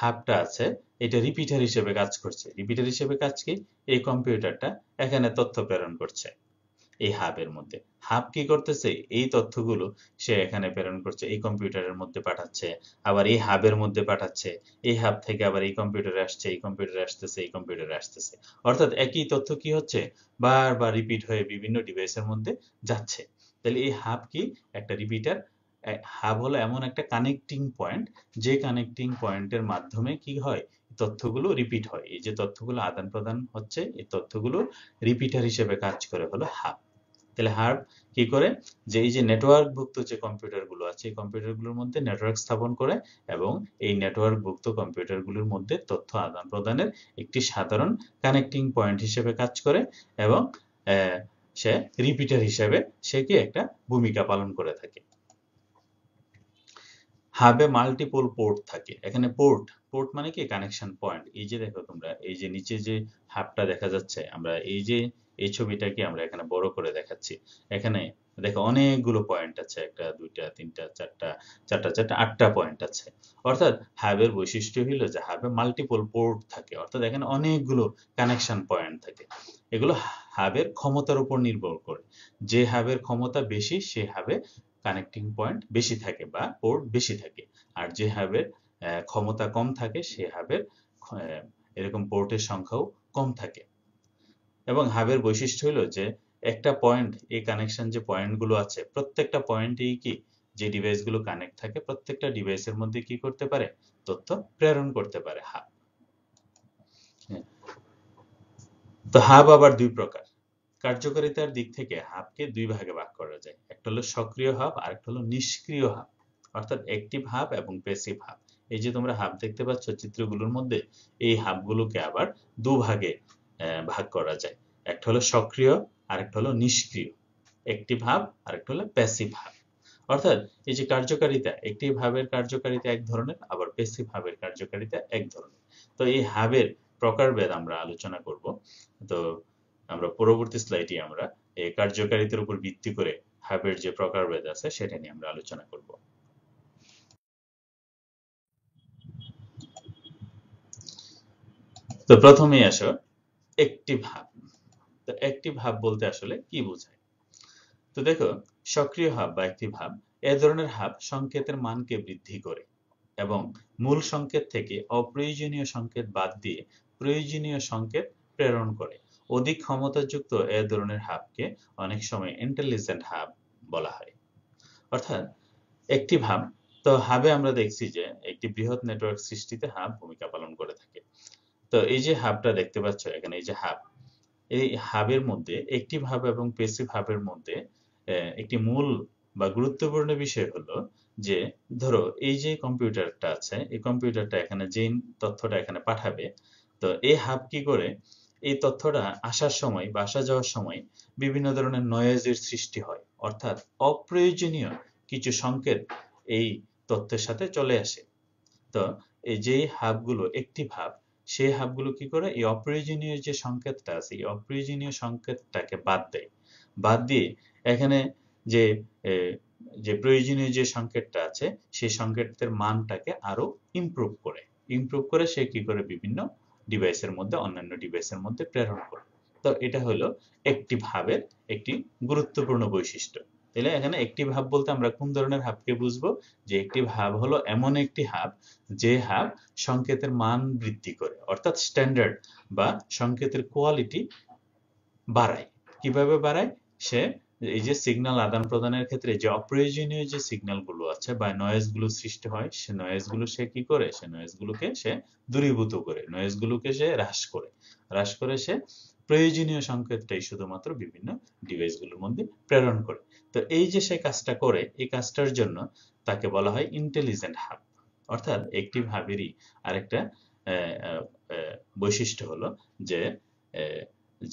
হাবটা হ্যাঁ, আছে এটা রিপিটার হিসেবে কাজ করছে রিপিটার হিসেবে কাজ কি এই কম্পিউটারটা এখানে তথ্য প্রেরণ করছে এই হাবের মধ্যে হাব কি করতেছে এই তথ্যগুলো সে এখানে প্রেরণ করছে এই কম্পিউটারের মধ্যে পাঠাচ্ছে আবার এই হাবের মধ্যে পাঠাচ্ছে এই হাব থেকে আবার এই কম্পিউটারে আসছে এই কম্পিউটারে আসতেছে এই কম্পিউটারে আসতেছে অর্থাৎ একই তথ্য কি হচ্ছে বারবার রিপিট হয়ে বিভিন্ন ডিভাইসের মধ্যে যাচ্ছে তাহলে এই হাব কি একটা রিপিটার হাব হলো এমন একটা কানেক্টিং পয়েন্ট যে কানেক্টিং পয়েন্টের মাধ্যমে কি হয় তথ্যগুলো রিপিট হয় এই যে তথ্যগুলো আদান প্রদান হচ্ছে এই তথ্যগুলো রিপিটার হিসেবে কাজ করে হলো হাব তাহলে হার্ব কি করে যে এই যে নেটওয়ার্ক ভুক্ত যে কম্পিউটার গুলো আছে এই কম্পিউটার গুলোর মধ্যে নেটওয়ার্ক স্থাপন করে এবং এই নেটওয়ার্ক ভুক্ত কম্পিউটার গুলোর মধ্যে তথ্য আদান প্রদানের একটি সাধারণ কানেক্টিং পয়েন্ট হিসেবে কাজ করে এবং সে রিপিটার হিসেবে সে কি একটা ভূমিকা পালন করে থাকে হাবে মাল্টিপল পোর্ট থাকে এখানে পোর্ট পোর্ট মানে কি কানেকশন পয়েন্ট এই যে দেখো তোমরা এই যে নিচে যে হাবটা দেখা যাচ্ছে আমরা এই যে এই ছবিটাকে আমরা এখানে বড় করে দেখাচ্ছি এখানে দেখো অনেকগুলো পয়েন্ট আছে একটা দুইটা তিনটা চারটা চারটা চারটা আটটা পয়েন্ট আছে অর্থাৎ হাবের বৈশিষ্ট্য হলো যে হাবে মাল্টিপল পোর্ট থাকে অর্থাৎ এখানে অনেকগুলো কানেকশন পয়েন্ট থাকে এগুলো হাবের ক্ষমতার উপর নির্ভর করে যে হাবের ক্ষমতা বেশি সে হাবে কানেক্টিং পয়েন্ট বেশি থাকে বা পোর্ট বেশি থাকে আর যে হাবের ক্ষমতা কম থাকে সে হাবের এরকম পোর্টের সংখ্যাও কম থাকে এবং হাবের বৈশিষ্ট্য হলো যে একটা পয়েন্ট এই কানেকশন যে পয়েন্টগুলো আছে প্রত্যেকটা পয়েন্টেই কি যে ডিভাইসগুলো কানেক্ট থাকে প্রত্যেকটা ডিভাইসের মধ্যে কি করতে পারে তথ্য প্রেরণ করতে পারে হাব হ্যাঁ। তো হাব আবার দুই প্রকার কার্যকারিতার দিক থেকে হাবকে দুই ভাগে ভাগ করা যায় একটা হলো সক্রিয় হাব আর একটা হলো নিষ্ক্রিয় হাব অর্থাৎ অ্যাক্টিভ হাব এবং প্যাসিভ হাব এই যে তোমরা হাব দেখতে পাচ্ছ চিত্রগুলোর মধ্যে এই হাবগুলোকে আবার দুভাগে ভাগ করা যায় একটা হলো সক্রিয় আর একটা হলো নিষ্ক্রিয় একটি ভাব একটা হলো প্যাসিভ ভাব অর্থাৎ এই যে কার্যকারিতা একটি ভাবের কার্যকারিতা এক ধরনের আবার প্যাসিভ ভাবের কার্যকারিতা এক ধরনের তো এই হাবের প্রকারভেদ আমরা আলোচনা করব তো আমরা পরবর্তী স্লাইডে আমরা এই কার্যকারিতার উপর ভিত্তি করে হাবের যে প্রকারভেদ আছে সেটা নিয়ে আমরা আলোচনা করব তো প্রথমেই আসো একটি হাব তো একটি হাব বলতে আসলে কি বোঝায় তো দেখো সক্রিয় হাব বা একটি হাব এ ধরনের হাব সংকেতের মানকে বৃদ্ধি করে এবং মূল সংকেত থেকে অপ্রয়োজনীয় সংকেত বাদ দিয়ে প্রয়োজনীয় সংকেত প্রেরণ করে অধিক ক্ষমতাযুক্ত এ ধরনের হাবকে অনেক সময় ইন্টেলিজেন্ট হাব বলা হয় অর্থাৎ একটি ভাব তো হাবে আমরা দেখছি যে একটি বৃহৎ নেটওয়ার্ক সৃষ্টিতে হাব ভূমিকা পালন করে থাকে তো এই যে হাবটা দেখতে পাচ্ছ এখানে এই যে হাব এই হাবের মধ্যে একটি ভাব এবং পেসিভ হাবের মধ্যে একটি মূল বা গুরুত্বপূর্ণ বিষয় হলো যে ধরো এই যে কম্পিউটারটা আছে এই কম্পিউটারটা এখানে যে তথ্যটা এখানে পাঠাবে তো এই হাব কি করে এই তথ্যটা আসার সময় বা আসা যাওয়ার সময় বিভিন্ন ধরনের নয়েজের সৃষ্টি হয় অর্থাৎ অপ্রয়োজনীয় কিছু সংকেত এই তথ্যের সাথে চলে আসে তো এই যে হাবগুলো একটি ভাব সেই হাবগুলো কি করে এই অপ্রয়োজনীয় যে সংকেতটা আছে এই অপ্রয়োজনীয় সংকেতটাকে বাদ দেয় বাদ দিয়ে এখানে যে যে প্রয়োজনীয় যে সংকেতটা আছে সেই সংকেতের মানটাকে আরো ইমপ্রুভ করে ইমপ্রুভ করে সে কি করে বিভিন্ন ডিভাইসের মধ্যে অন্যান্য ডিভাইসের মধ্যে প্রেরণ করে তো এটা হলো একটি ভাবের একটি গুরুত্বপূর্ণ বৈশিষ্ট্য তাহলে এখানে একটি ভাব বলতে আমরা কোন ধরনের হাবকে বুঝবো যে একটি ভাব হলো এমন একটি হাব যে হাব সংকেতের মান বৃদ্ধি করে অর্থাৎ স্ট্যান্ডার্ড বা সংকেতের কোয়ালিটি বাড়ায় কিভাবে বাড়ায় সে এই যে সিগন্যাল আদান প্রদানের ক্ষেত্রে যে অপ্রয়োজনীয় যে সিগন্যালগুলো আছে বা নয়েজগুলো সৃষ্টি হয় সে নয়েজগুলো সে কি করে সে নয়েজগুলোকে সে দূরীভূত করে নয়েজগুলোকে সে হ্রাস করে হ্রাস করে সে প্রয়োজনীয় সংকেতটাই শুধুমাত্র বিভিন্ন ডিভাইসগুলোর মধ্যে প্রেরণ করে তো এই যে সে কাজটা করে এই কাজটার জন্য তাকে বলা হয় ইন্টেলিজেন্ট হাব অর্থাৎ অ্যাক্টিভ হাবেরই আরেকটা বৈশিষ্ট্য হলো যে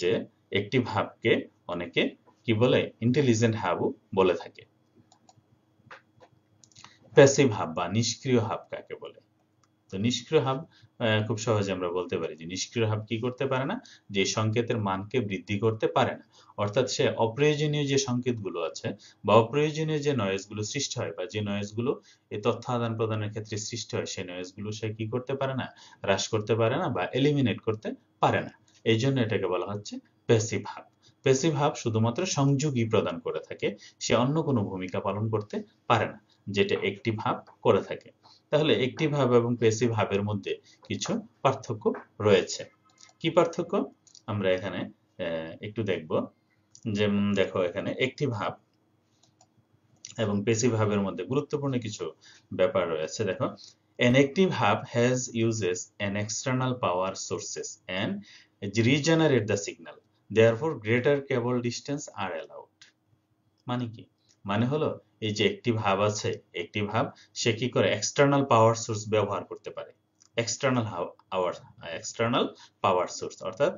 যে অ্যাক্টিভ হাবকে অনেকে কি বলে ইন্টেলিজেন্ট হাবও বলে থাকে প্যাসিভ হাব বা নিষ্ক্রিয় হাব কাকে বলে তো নিষ্ক্রিয় হাব খুব সহজে আমরা বলতে পারি যে নিষ্ক্রিয় হাব কি করতে পারে না যে সংকেতের মানকে বৃদ্ধি করতে পারে না অর্থাৎ সে অপ্রয়োজনীয় যে সংকেতগুলো আছে বা অপ্রয়োজনীয় যে নয়েজগুলো সৃষ্টি হয় বা যে নয়েজগুলো এই তথ্য আদান প্রদানের ক্ষেত্রে সৃষ্টি হয় সেই নয়েজগুলো সে কি করতে পারে না হ্রাস করতে পারে না বা এলিমিনেট করতে পারে না এই জন্য এটাকে বলা হচ্ছে প্যাসিভ হাব প্যাসিভ হাব শুধুমাত্র সংযোগই প্রদান করে থাকে সে অন্য কোনো ভূমিকা পালন করতে পারে না যেটা একটি ভাব করে থাকে তাহলে একটি ভাব এবং পেসিভ ভাবের মধ্যে কিছু পার্থক্য রয়েছে কি পার্থক্য আমরা এখানে একটু দেখব যেমন দেখো এখানে একটি ভাব এবং পেসিভ ভাবের মধ্যে গুরুত্বপূর্ণ কিছু ব্যাপার রয়েছে দেখো An active verb has uses an external power sources and regenerate the signal. Therefore, greater cable distance are allowed. মানে কি মানে হলো এই যে একটি ভাব আছে একটি ভাব সে কি করে এক্সটার্নাল পাওয়ার সোর্স ব্যবহার করতে পারে external power external power source অর্থাৎ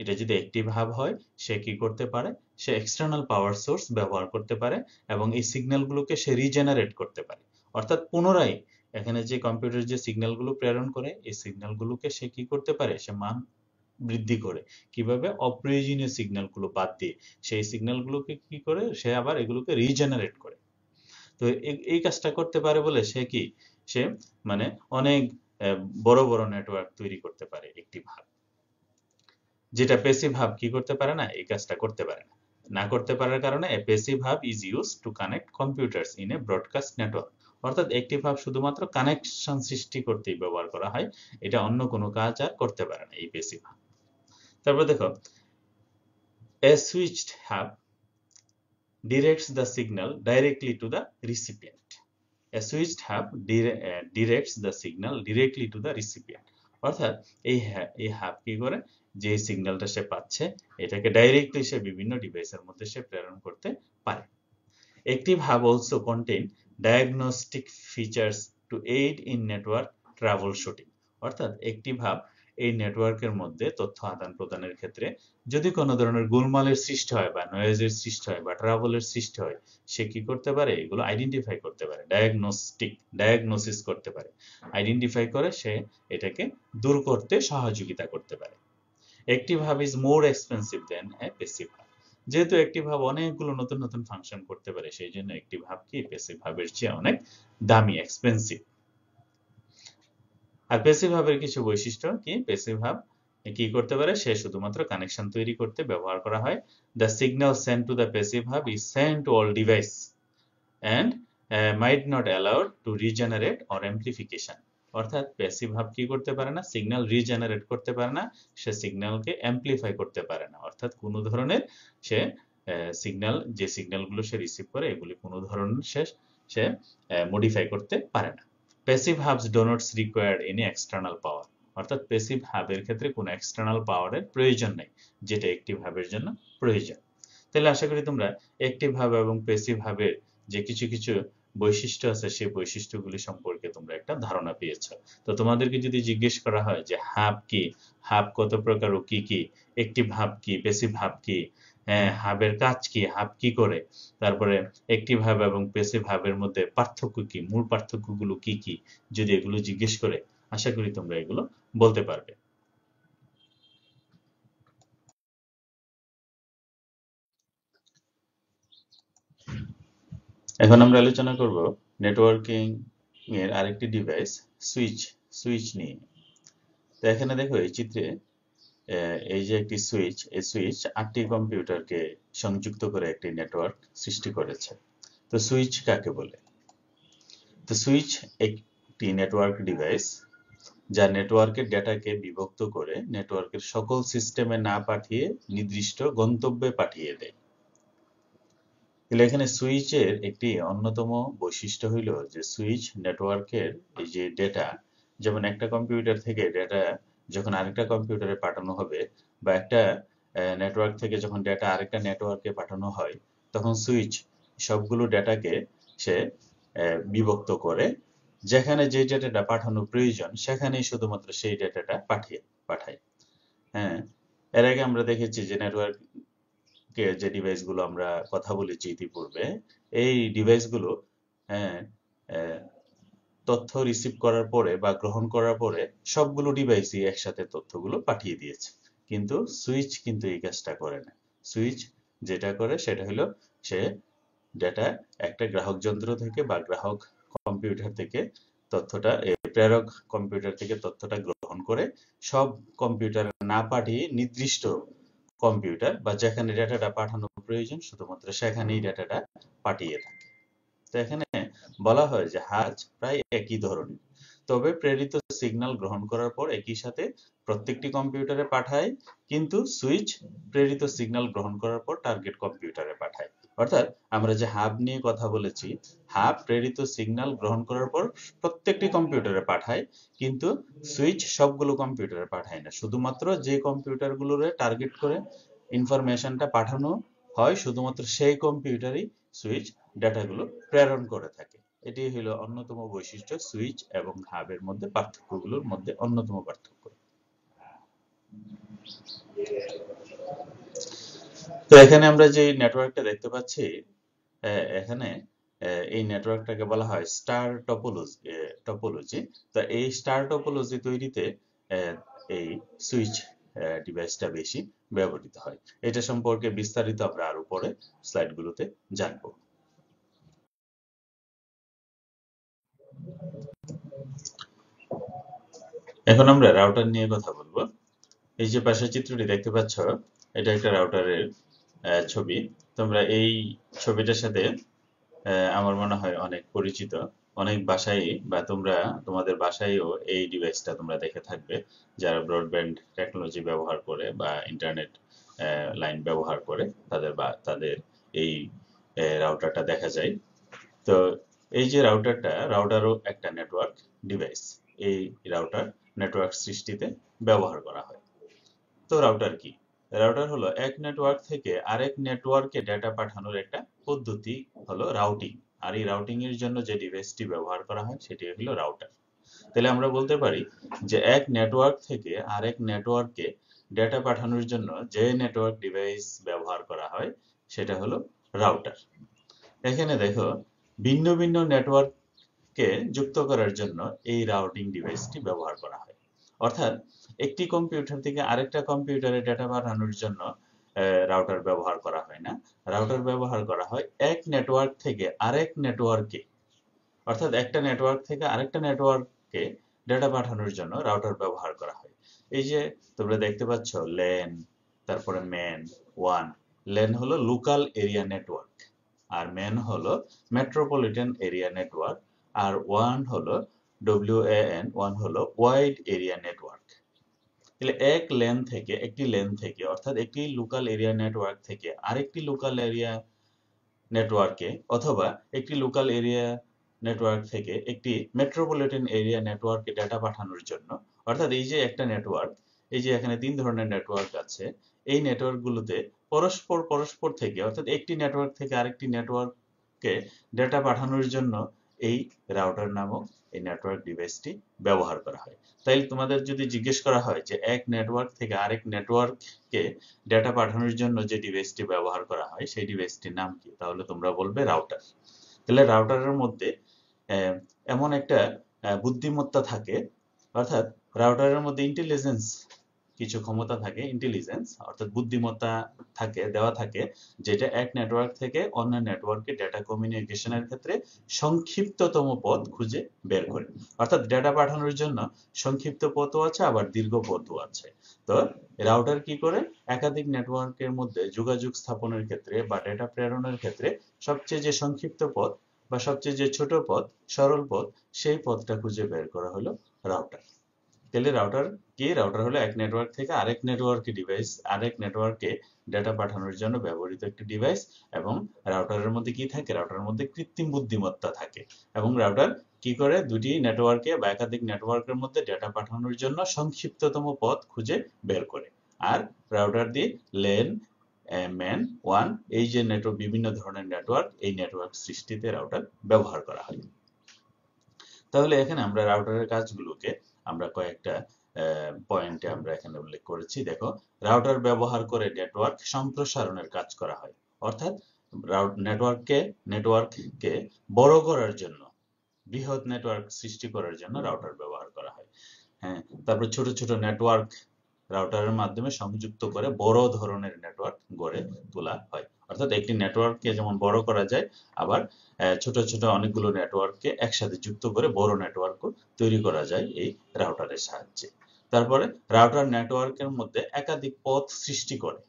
এটা যদি একটি ভাব হয় সে কি করতে পারে সে এক্সটার্নাল পাওয়ার সোর্স ব্যবহার করতে পারে এবং এই সিগন্যালগুলোকে সে রিজেনারেট করতে পারে অর্থাৎ পুনরায় এখানে যে কম্পিউটার যে সিগন্যালগুলো প্রেরণ করে এই সিগন্যালগুলোকে সে কি করতে পারে সে মান বৃদ্ধি করে কিভাবে অপ্রয়োজনীয় সিগন্যালগুলো বাদ দিয়ে সেই সিগন্যালগুলোকে কি করে সে আবার এগুলোকে রিজেনারেট করে তো এই কাজটা করতে পারে বলে সে কি সে মানে অনেক বড় বড় নেটওয়ার্ক তৈরি করতে পারে একটি ভাব যেটা পেসিভ ভাব কি করতে পারে না এই কাজটা করতে পারে না না করতে পারার কারণে a passive hub is use to connect computers in a broadcast network অর্থাৎ একটি ভাব শুধুমাত্র কানেকশন সৃষ্টি করতে ব্যবহার করা হয় এটা অন্য কোনো কাজ আর করতে পারে না এই পেসিভ ভাব তারপর দেখো a switched hub directs the signal directly to the recipient. A switched hub uh, directs the signal directly to the recipient. অর্থাৎ এই এই হাব কি করে যে সিগন্যালটা সে পাচ্ছে এটাকে ডাইরেক্টলি সে বিভিন্ন ডিভাইসের মধ্যে সে প্রেরণ করতে পারে active hub also contain diagnostic features to aid in network troubleshooting অর্থাৎ অ্যাক্টিভ হাব এই নেটওয়ার্কের মধ্যে তথ্য আদান প্রদানের ক্ষেত্রে যদি কোনো ধরনের গোলমালের সৃষ্টি হয় বা নয়েজের সৃষ্টি হয় বা ট্রাভেলের সৃষ্টি হয় সে কি করতে পারে এগুলো আইডেন্টিফাই করতে পারে ডায়াগনোস্টিক ডায়াগনোসিস করতে পারে আইডেন্টিফাই করে সে এটাকে দূর করতে সহযোগিতা করতে পারে active hub is more expensive than a passive hub যেহেতু অ্যাক্টিভ হাব অনেকগুলো নতুন নতুন ফাংশন করতে পারে সেই জন্য অ্যাক্টিভ হাব কি পেসিভ হাবের চেয়ে অনেক দামি এক্সপেন্সিভ আর পেসিভ হাবের কিছু বৈশিষ্ট্য কি পেসিভ হাব কি করতে পারে সে শুধুমাত্র কানেকশন তৈরি করতে ব্যবহার করা হয় the signal send to the passive hub is send to all device and might not allowed to regenerate or amplification অর্থাৎ প্যাসিভ হাব কি করতে পারে না সিগন্যাল রিজেনারেট করতে পারে না সে সিগন্যালকে অ্যাম্পলিফাই করতে পারে না অর্থাৎ কোনো ধরনের সে সিগন্যাল uh, যে সিগন্যালগুলো সে রিসিভ করে এগুলি কোনো ধরনের সে সে মডিফাই uh, করতে পারে না passive hubs don't required any external power অর্থাৎ প্যাসিভ হাবের ক্ষেত্রে কোনো এক্সটার্নাল পাওয়ারের প্রয়োজন নেই যেটা অ্যাক্টিভ হাবের জন্য প্রয়োজন তাহলে আশা করি তোমরা অ্যাক্টিভ হাব এবং প্যাসিভ হাবের যে কিছু কিছু বৈশিষ্ট্য আছে সেই বৈশিষ্ট্যগুলি সম্পর্কে তোমরা একটা ধারণা পেয়েছ তো তোমাদেরকে যদি জিজ্ঞেস করা হয় যে হাব কি হাব কত প্রকার ও কি কি একটি ভাব কি বেশি ভাব কি হ্যাঁ, হাবের কাজ কি হাব কি করে তারপরে অ্যাক্টিভ হাব এবং প্যাসিভ হাবের মধ্যে পার্থক্য কি মূল পার্থক্যগুলো কি কি যদি এগুলো জিজ্ঞেস করে আশা করি তোমরা এগুলো বলতে পারবে এখন আমরা আলোচনা করব নেটওয়ার্কিং এর আরেকটি ডিভাইস সুইচ সুইচ নিয়ে তো এখানে দেখো এই চিত্রে এই যে একটি সুইচ এই সুইচ আটটি কম্পিউটারকে সংযুক্ত করে একটি নেটওয়ার্ক সৃষ্টি করেছে তো সুইচ কাকে বলে তো সুইচ একটি নেটওয়ার্ক ডিভাইস যা নেটওয়ার্কের ডেটাকে বিভক্ত করে নেটওয়ার্কের সকল সিস্টেমে না পাঠিয়ে নির্দিষ্ট গন্তব্যে পাঠিয়ে দেয় তাহলে এখানে সুইচের একটি অন্যতম বৈশিষ্ট্য হইল যে সুইচ নেটওয়ার্কের এই যে ডেটা যেমন একটা কম্পিউটার থেকে ডেটা যখন আরেকটা কম্পিউটারে পাঠানো হবে বা একটা নেটওয়ার্ক থেকে যখন ডেটা আরেকটা নেটওয়ার্কে পাঠানো হয় তখন সুইচ সবগুলো ডেটাকে সে বিভক্ত করে যেখানে যে ডেটাটা পাঠানো প্রয়োজন সেখানেই শুধুমাত্র সেই ডেটাটা পাঠিয়ে পাঠায় হ্যাঁ এর আগে আমরা দেখেছি যে নেটওয়ার্ক যে ডিভাইসগুলো আমরা কথা বলেছি ইতিপূর্বে এই ডিভাইসগুলো হ্যাঁ তথ্য রিসিভ করার পরে বা গ্রহণ করার পরে সবগুলো ডিভাইসই একসাথে তথ্যগুলো পাঠিয়ে দিয়েছে কিন্তু সুইচ কিন্তু এই কাজটা করে না সুইচ যেটা করে সেটা হলো সে ডেটা একটা গ্রাহক যন্ত্র থেকে বা গ্রাহক কম্পিউটার থেকে তথ্যটা প্রেরক কম্পিউটার থেকে তথ্যটা গ্রহণ করে সব কম্পিউটার না পাঠিয়ে নির্দিষ্ট কম্পিউটার বা যেখানে ডেটাটা পাঠানো প্রয়োজন শুধুমাত্র সেখানেই ডেটাটা পাঠিয়ে থাকে তো এখানে বলা হয় যে হাজ প্রায় একই ধরনের তবে প্রেরিত সিগন্যাল গ্রহণ করার পর একই সাথে প্রত্যেকটি কম্পিউটারে পাঠায় কিন্তু সুইচ প্রেরিত সিগন্যাল গ্রহণ করার পর টার্গেট কম্পিউটারে পাঠায় অর্থাৎ আমরা যে হাব নিয়ে কথা বলেছি হাব প্রেরিত সিগন্যাল গ্রহণ করার পর প্রত্যেকটি কম্পিউটারে পাঠায় কিন্তু সুইচ সবগুলো কম্পিউটারে পাঠায় না শুধুমাত্র যে কম্পিউটারগুলোরে টার্গেট করে ইনফরমেশনটা পাঠানো হয় শুধুমাত্র সেই কম্পিউটারই সুইচ ডেটাগুলো প্রেরণ করে থাকে এটি হলো অন্যতম বৈশিষ্ট্য সুইচ এবং হাবের মধ্যে পার্থক্যগুলোর মধ্যে অন্যতম পার্থক্য তো এখানে আমরা যে নেটওয়ার্কটা দেখতে পাচ্ছি এখানে এই নেটওয়ার্কটাকে বলা হয় স্টার টপোলজি টপোলজি তো এই স্টার টপোলজি তৈরিতে এই সুইচ ডিভাইসটা বেশি ব্যবহৃত হয় এটা সম্পর্কে বিস্তারিত আমরা আরো পরে স্লাইডগুলোতে জানবো এখন আমরা রাউটার নিয়ে কথা বলবো এই যে পাশের চিত্রটি দেখতে পাচ্ছ এটা একটা রাউটারের ছবি তোমরা এই ছবিটার সাথে আমার মনে হয় অনেক পরিচিত অনেক বাসায় বা তোমরা তোমাদের বাসায়ও এই ডিভাইসটা তোমরা দেখে থাকবে যারা ব্রডব্যান্ড টেকনোলজি ব্যবহার করে বা ইন্টারনেট লাইন ব্যবহার করে তাদের বা তাদের এই রাউটারটা দেখা যায় তো এই যে রাউটারটা রাউটারও একটা নেটওয়ার্ক ডিভাইস এই রাউটার নেটওয়ার্ক সৃষ্টিতে ব্যবহার করা হয় তো রাউটার কি রাউটার হলো এক নেটওয়ার্ক থেকে আরেক নেটওয়ার্কে ডেটা পাঠানোর একটা পদ্ধতি হলো রাউটিং আর এই রাউটিং এর জন্য যে ডিভাইসটি ব্যবহার করা হয় সেটি হলো রাউটার তাহলে আমরা বলতে পারি যে এক নেটওয়ার্ক থেকে আরেক নেটওয়ার্কে ডেটা পাঠানোর জন্য যে নেটওয়ার্ক ডিভাইস ব্যবহার করা হয় সেটা হলো রাউটার এখানে দেখো ভিন্ন ভিন্ন নেটওয়ার্ক কে যুক্ত করার জন্য এই রাউটিং ডিভাইসটি ব্যবহার করা হয় অর্থাৎ একটি কম্পিউটার থেকে আরেকটা কম্পিউটারে ডেটা পাঠানোর জন্য রাউটার ব্যবহার করা হয় না রাউটার ব্যবহার করা হয় এক নেটওয়ার্ক থেকে আরেক নেটওয়ার্কে অর্থাৎ একটা নেটওয়ার্ক থেকে আরেকটা নেটওয়ার্কে ডেটা পাঠানোর জন্য রাউটার ব্যবহার করা হয় এই যে তোমরা দেখতে পাচ্ছ লেন তারপরে ম্যান ওয়ান লেন হলো লোকাল এরিয়া নেটওয়ার্ক আর ম্যান হলো মেট্রোপলিটন এরিয়া নেটওয়ার্ক আর ওয়ান হলো ডব্লিউ এন ওয়ান হলো ওয়াইড এরিয়া নেটওয়ার্ক তাহলে এক লেন থেকে একটি লেন থেকে অর্থাৎ একটি লোকাল এরিয়া নেটওয়ার্ক থেকে আরেকটি লোকাল এরিয়া নেটওয়ার্কে অথবা একটি লোকাল এরিয়া নেটওয়ার্ক থেকে একটি মেট্রোপলিটন এরিয়া নেটওয়ার্কে ডেটা পাঠানোর জন্য অর্থাৎ এই যে একটা নেটওয়ার্ক এই যে এখানে তিন ধরনের নেটওয়ার্ক আছে এই নেটওয়ার্কগুলোতে পরস্পর পরস্পর থেকে অর্থাৎ একটি নেটওয়ার্ক থেকে আরেকটি নেটওয়ার্ককে ডেটা পাঠানোর জন্য এই রাউটার নামক এই নেটওয়ার্ক ডিভাইসটি ব্যবহার করা হয় তাই তোমাদের যদি জিজ্ঞেস করা হয় যে এক নেটওয়ার্ক থেকে আরেক নেটওয়ার্ককে ডেটা পাঠানোর জন্য যে ডিভাইসটি ব্যবহার করা হয় সেই ডিভাইসটির নাম কি তাহলে তোমরা বলবে রাউটার তাহলে রাউটারের মধ্যে এমন একটা বুদ্ধিমত্তা থাকে অর্থাৎ রাউটারের মধ্যে ইন্টেলিজেন্স কিছু ক্ষমতা থাকে ইন্টেলিজেন্স অর্থাৎ বুদ্ধিমত্তা থাকে দেওয়া থাকে যেটা এক নেটওয়ার্ক থেকে অন্য নেটওয়ার্কে ডেটা কমিউনিকেশনের ক্ষেত্রে সংক্ষিপ্ততম পথ খুঁজে বের করে অর্থাৎ ডেটা পাঠানোর জন্য সংক্ষিপ্ত পথও আছে আবার দীর্ঘ পথও আছে তো রাউটার কি করে একাধিক নেটওয়ার্কের মধ্যে যোগাযোগ স্থাপনের ক্ষেত্রে বা ডেটা প্রেরণের ক্ষেত্রে সবচেয়ে যে সংক্ষিপ্ত পথ বা সবচেয়ে যে ছোট পথ সরল পথ সেই পথটা খুঁজে বের করা হলো রাউটার তাহলে রাউটার কি রাউটার হলো এক নেটওয়ার্ক থেকে আরেক নেটওয়ার্কে ডিভাইস আরেক নেটওয়ার্কে ডেটা পাঠানোর জন্য ব্যবহৃত একটি ডিভাইস এবং রাউটারের মধ্যে কি থাকে রাউটারের মধ্যে কৃত্রিম বুদ্ধিমত্তা থাকে এবং রাউটার কি করে দুটি নেটওয়ার্কে বা একাধিক নেটওয়ার্কের মধ্যে ডেটা পাঠানোর জন্য সংক্ষিপ্ততম পথ খুঁজে বের করে আর রাউটার দিয়ে লেন ম্যান ওয়ান এই যে নেটওয়ার্ক বিভিন্ন ধরনের নেটওয়ার্ক এই নেটওয়ার্ক সৃষ্টিতে রাউটার ব্যবহার করা হয় তাহলে এখানে আমরা রাউটারের কাজগুলোকে আমরা কয়েকটা পয়েন্টে আমরা এখানে উল্লেখ করেছি দেখো রাউটার ব্যবহার করে নেটওয়ার্ক সম্প্রসারণের কাজ করা হয় অর্থাৎ নেটওয়ার্ককে নেটওয়ার্ককে বড় করার জন্য বৃহৎ নেটওয়ার্ক সৃষ্টি করার জন্য রাউটার ব্যবহার করা হয় হ্যাঁ তারপর ছোট ছোট নেটওয়ার্ক রাউটারের মাধ্যমে সংযুক্ত করে বড় ধরনের নেটওয়ার্ক গড়ে তোলা হয় অর্থাৎ একটি নেটওয়ার্ককে যেমন বড় করা যায় আবার ছোট ছোট অনেকগুলো নেটওয়ার্ককে একসাথে যুক্ত করে বড় নেটওয়ার্কও তৈরি করা যায় এই রাউটারের সাহায্যে তারপরে রাউটার নেটওয়ার্কের মধ্যে একাধিক পথ সৃষ্টি করে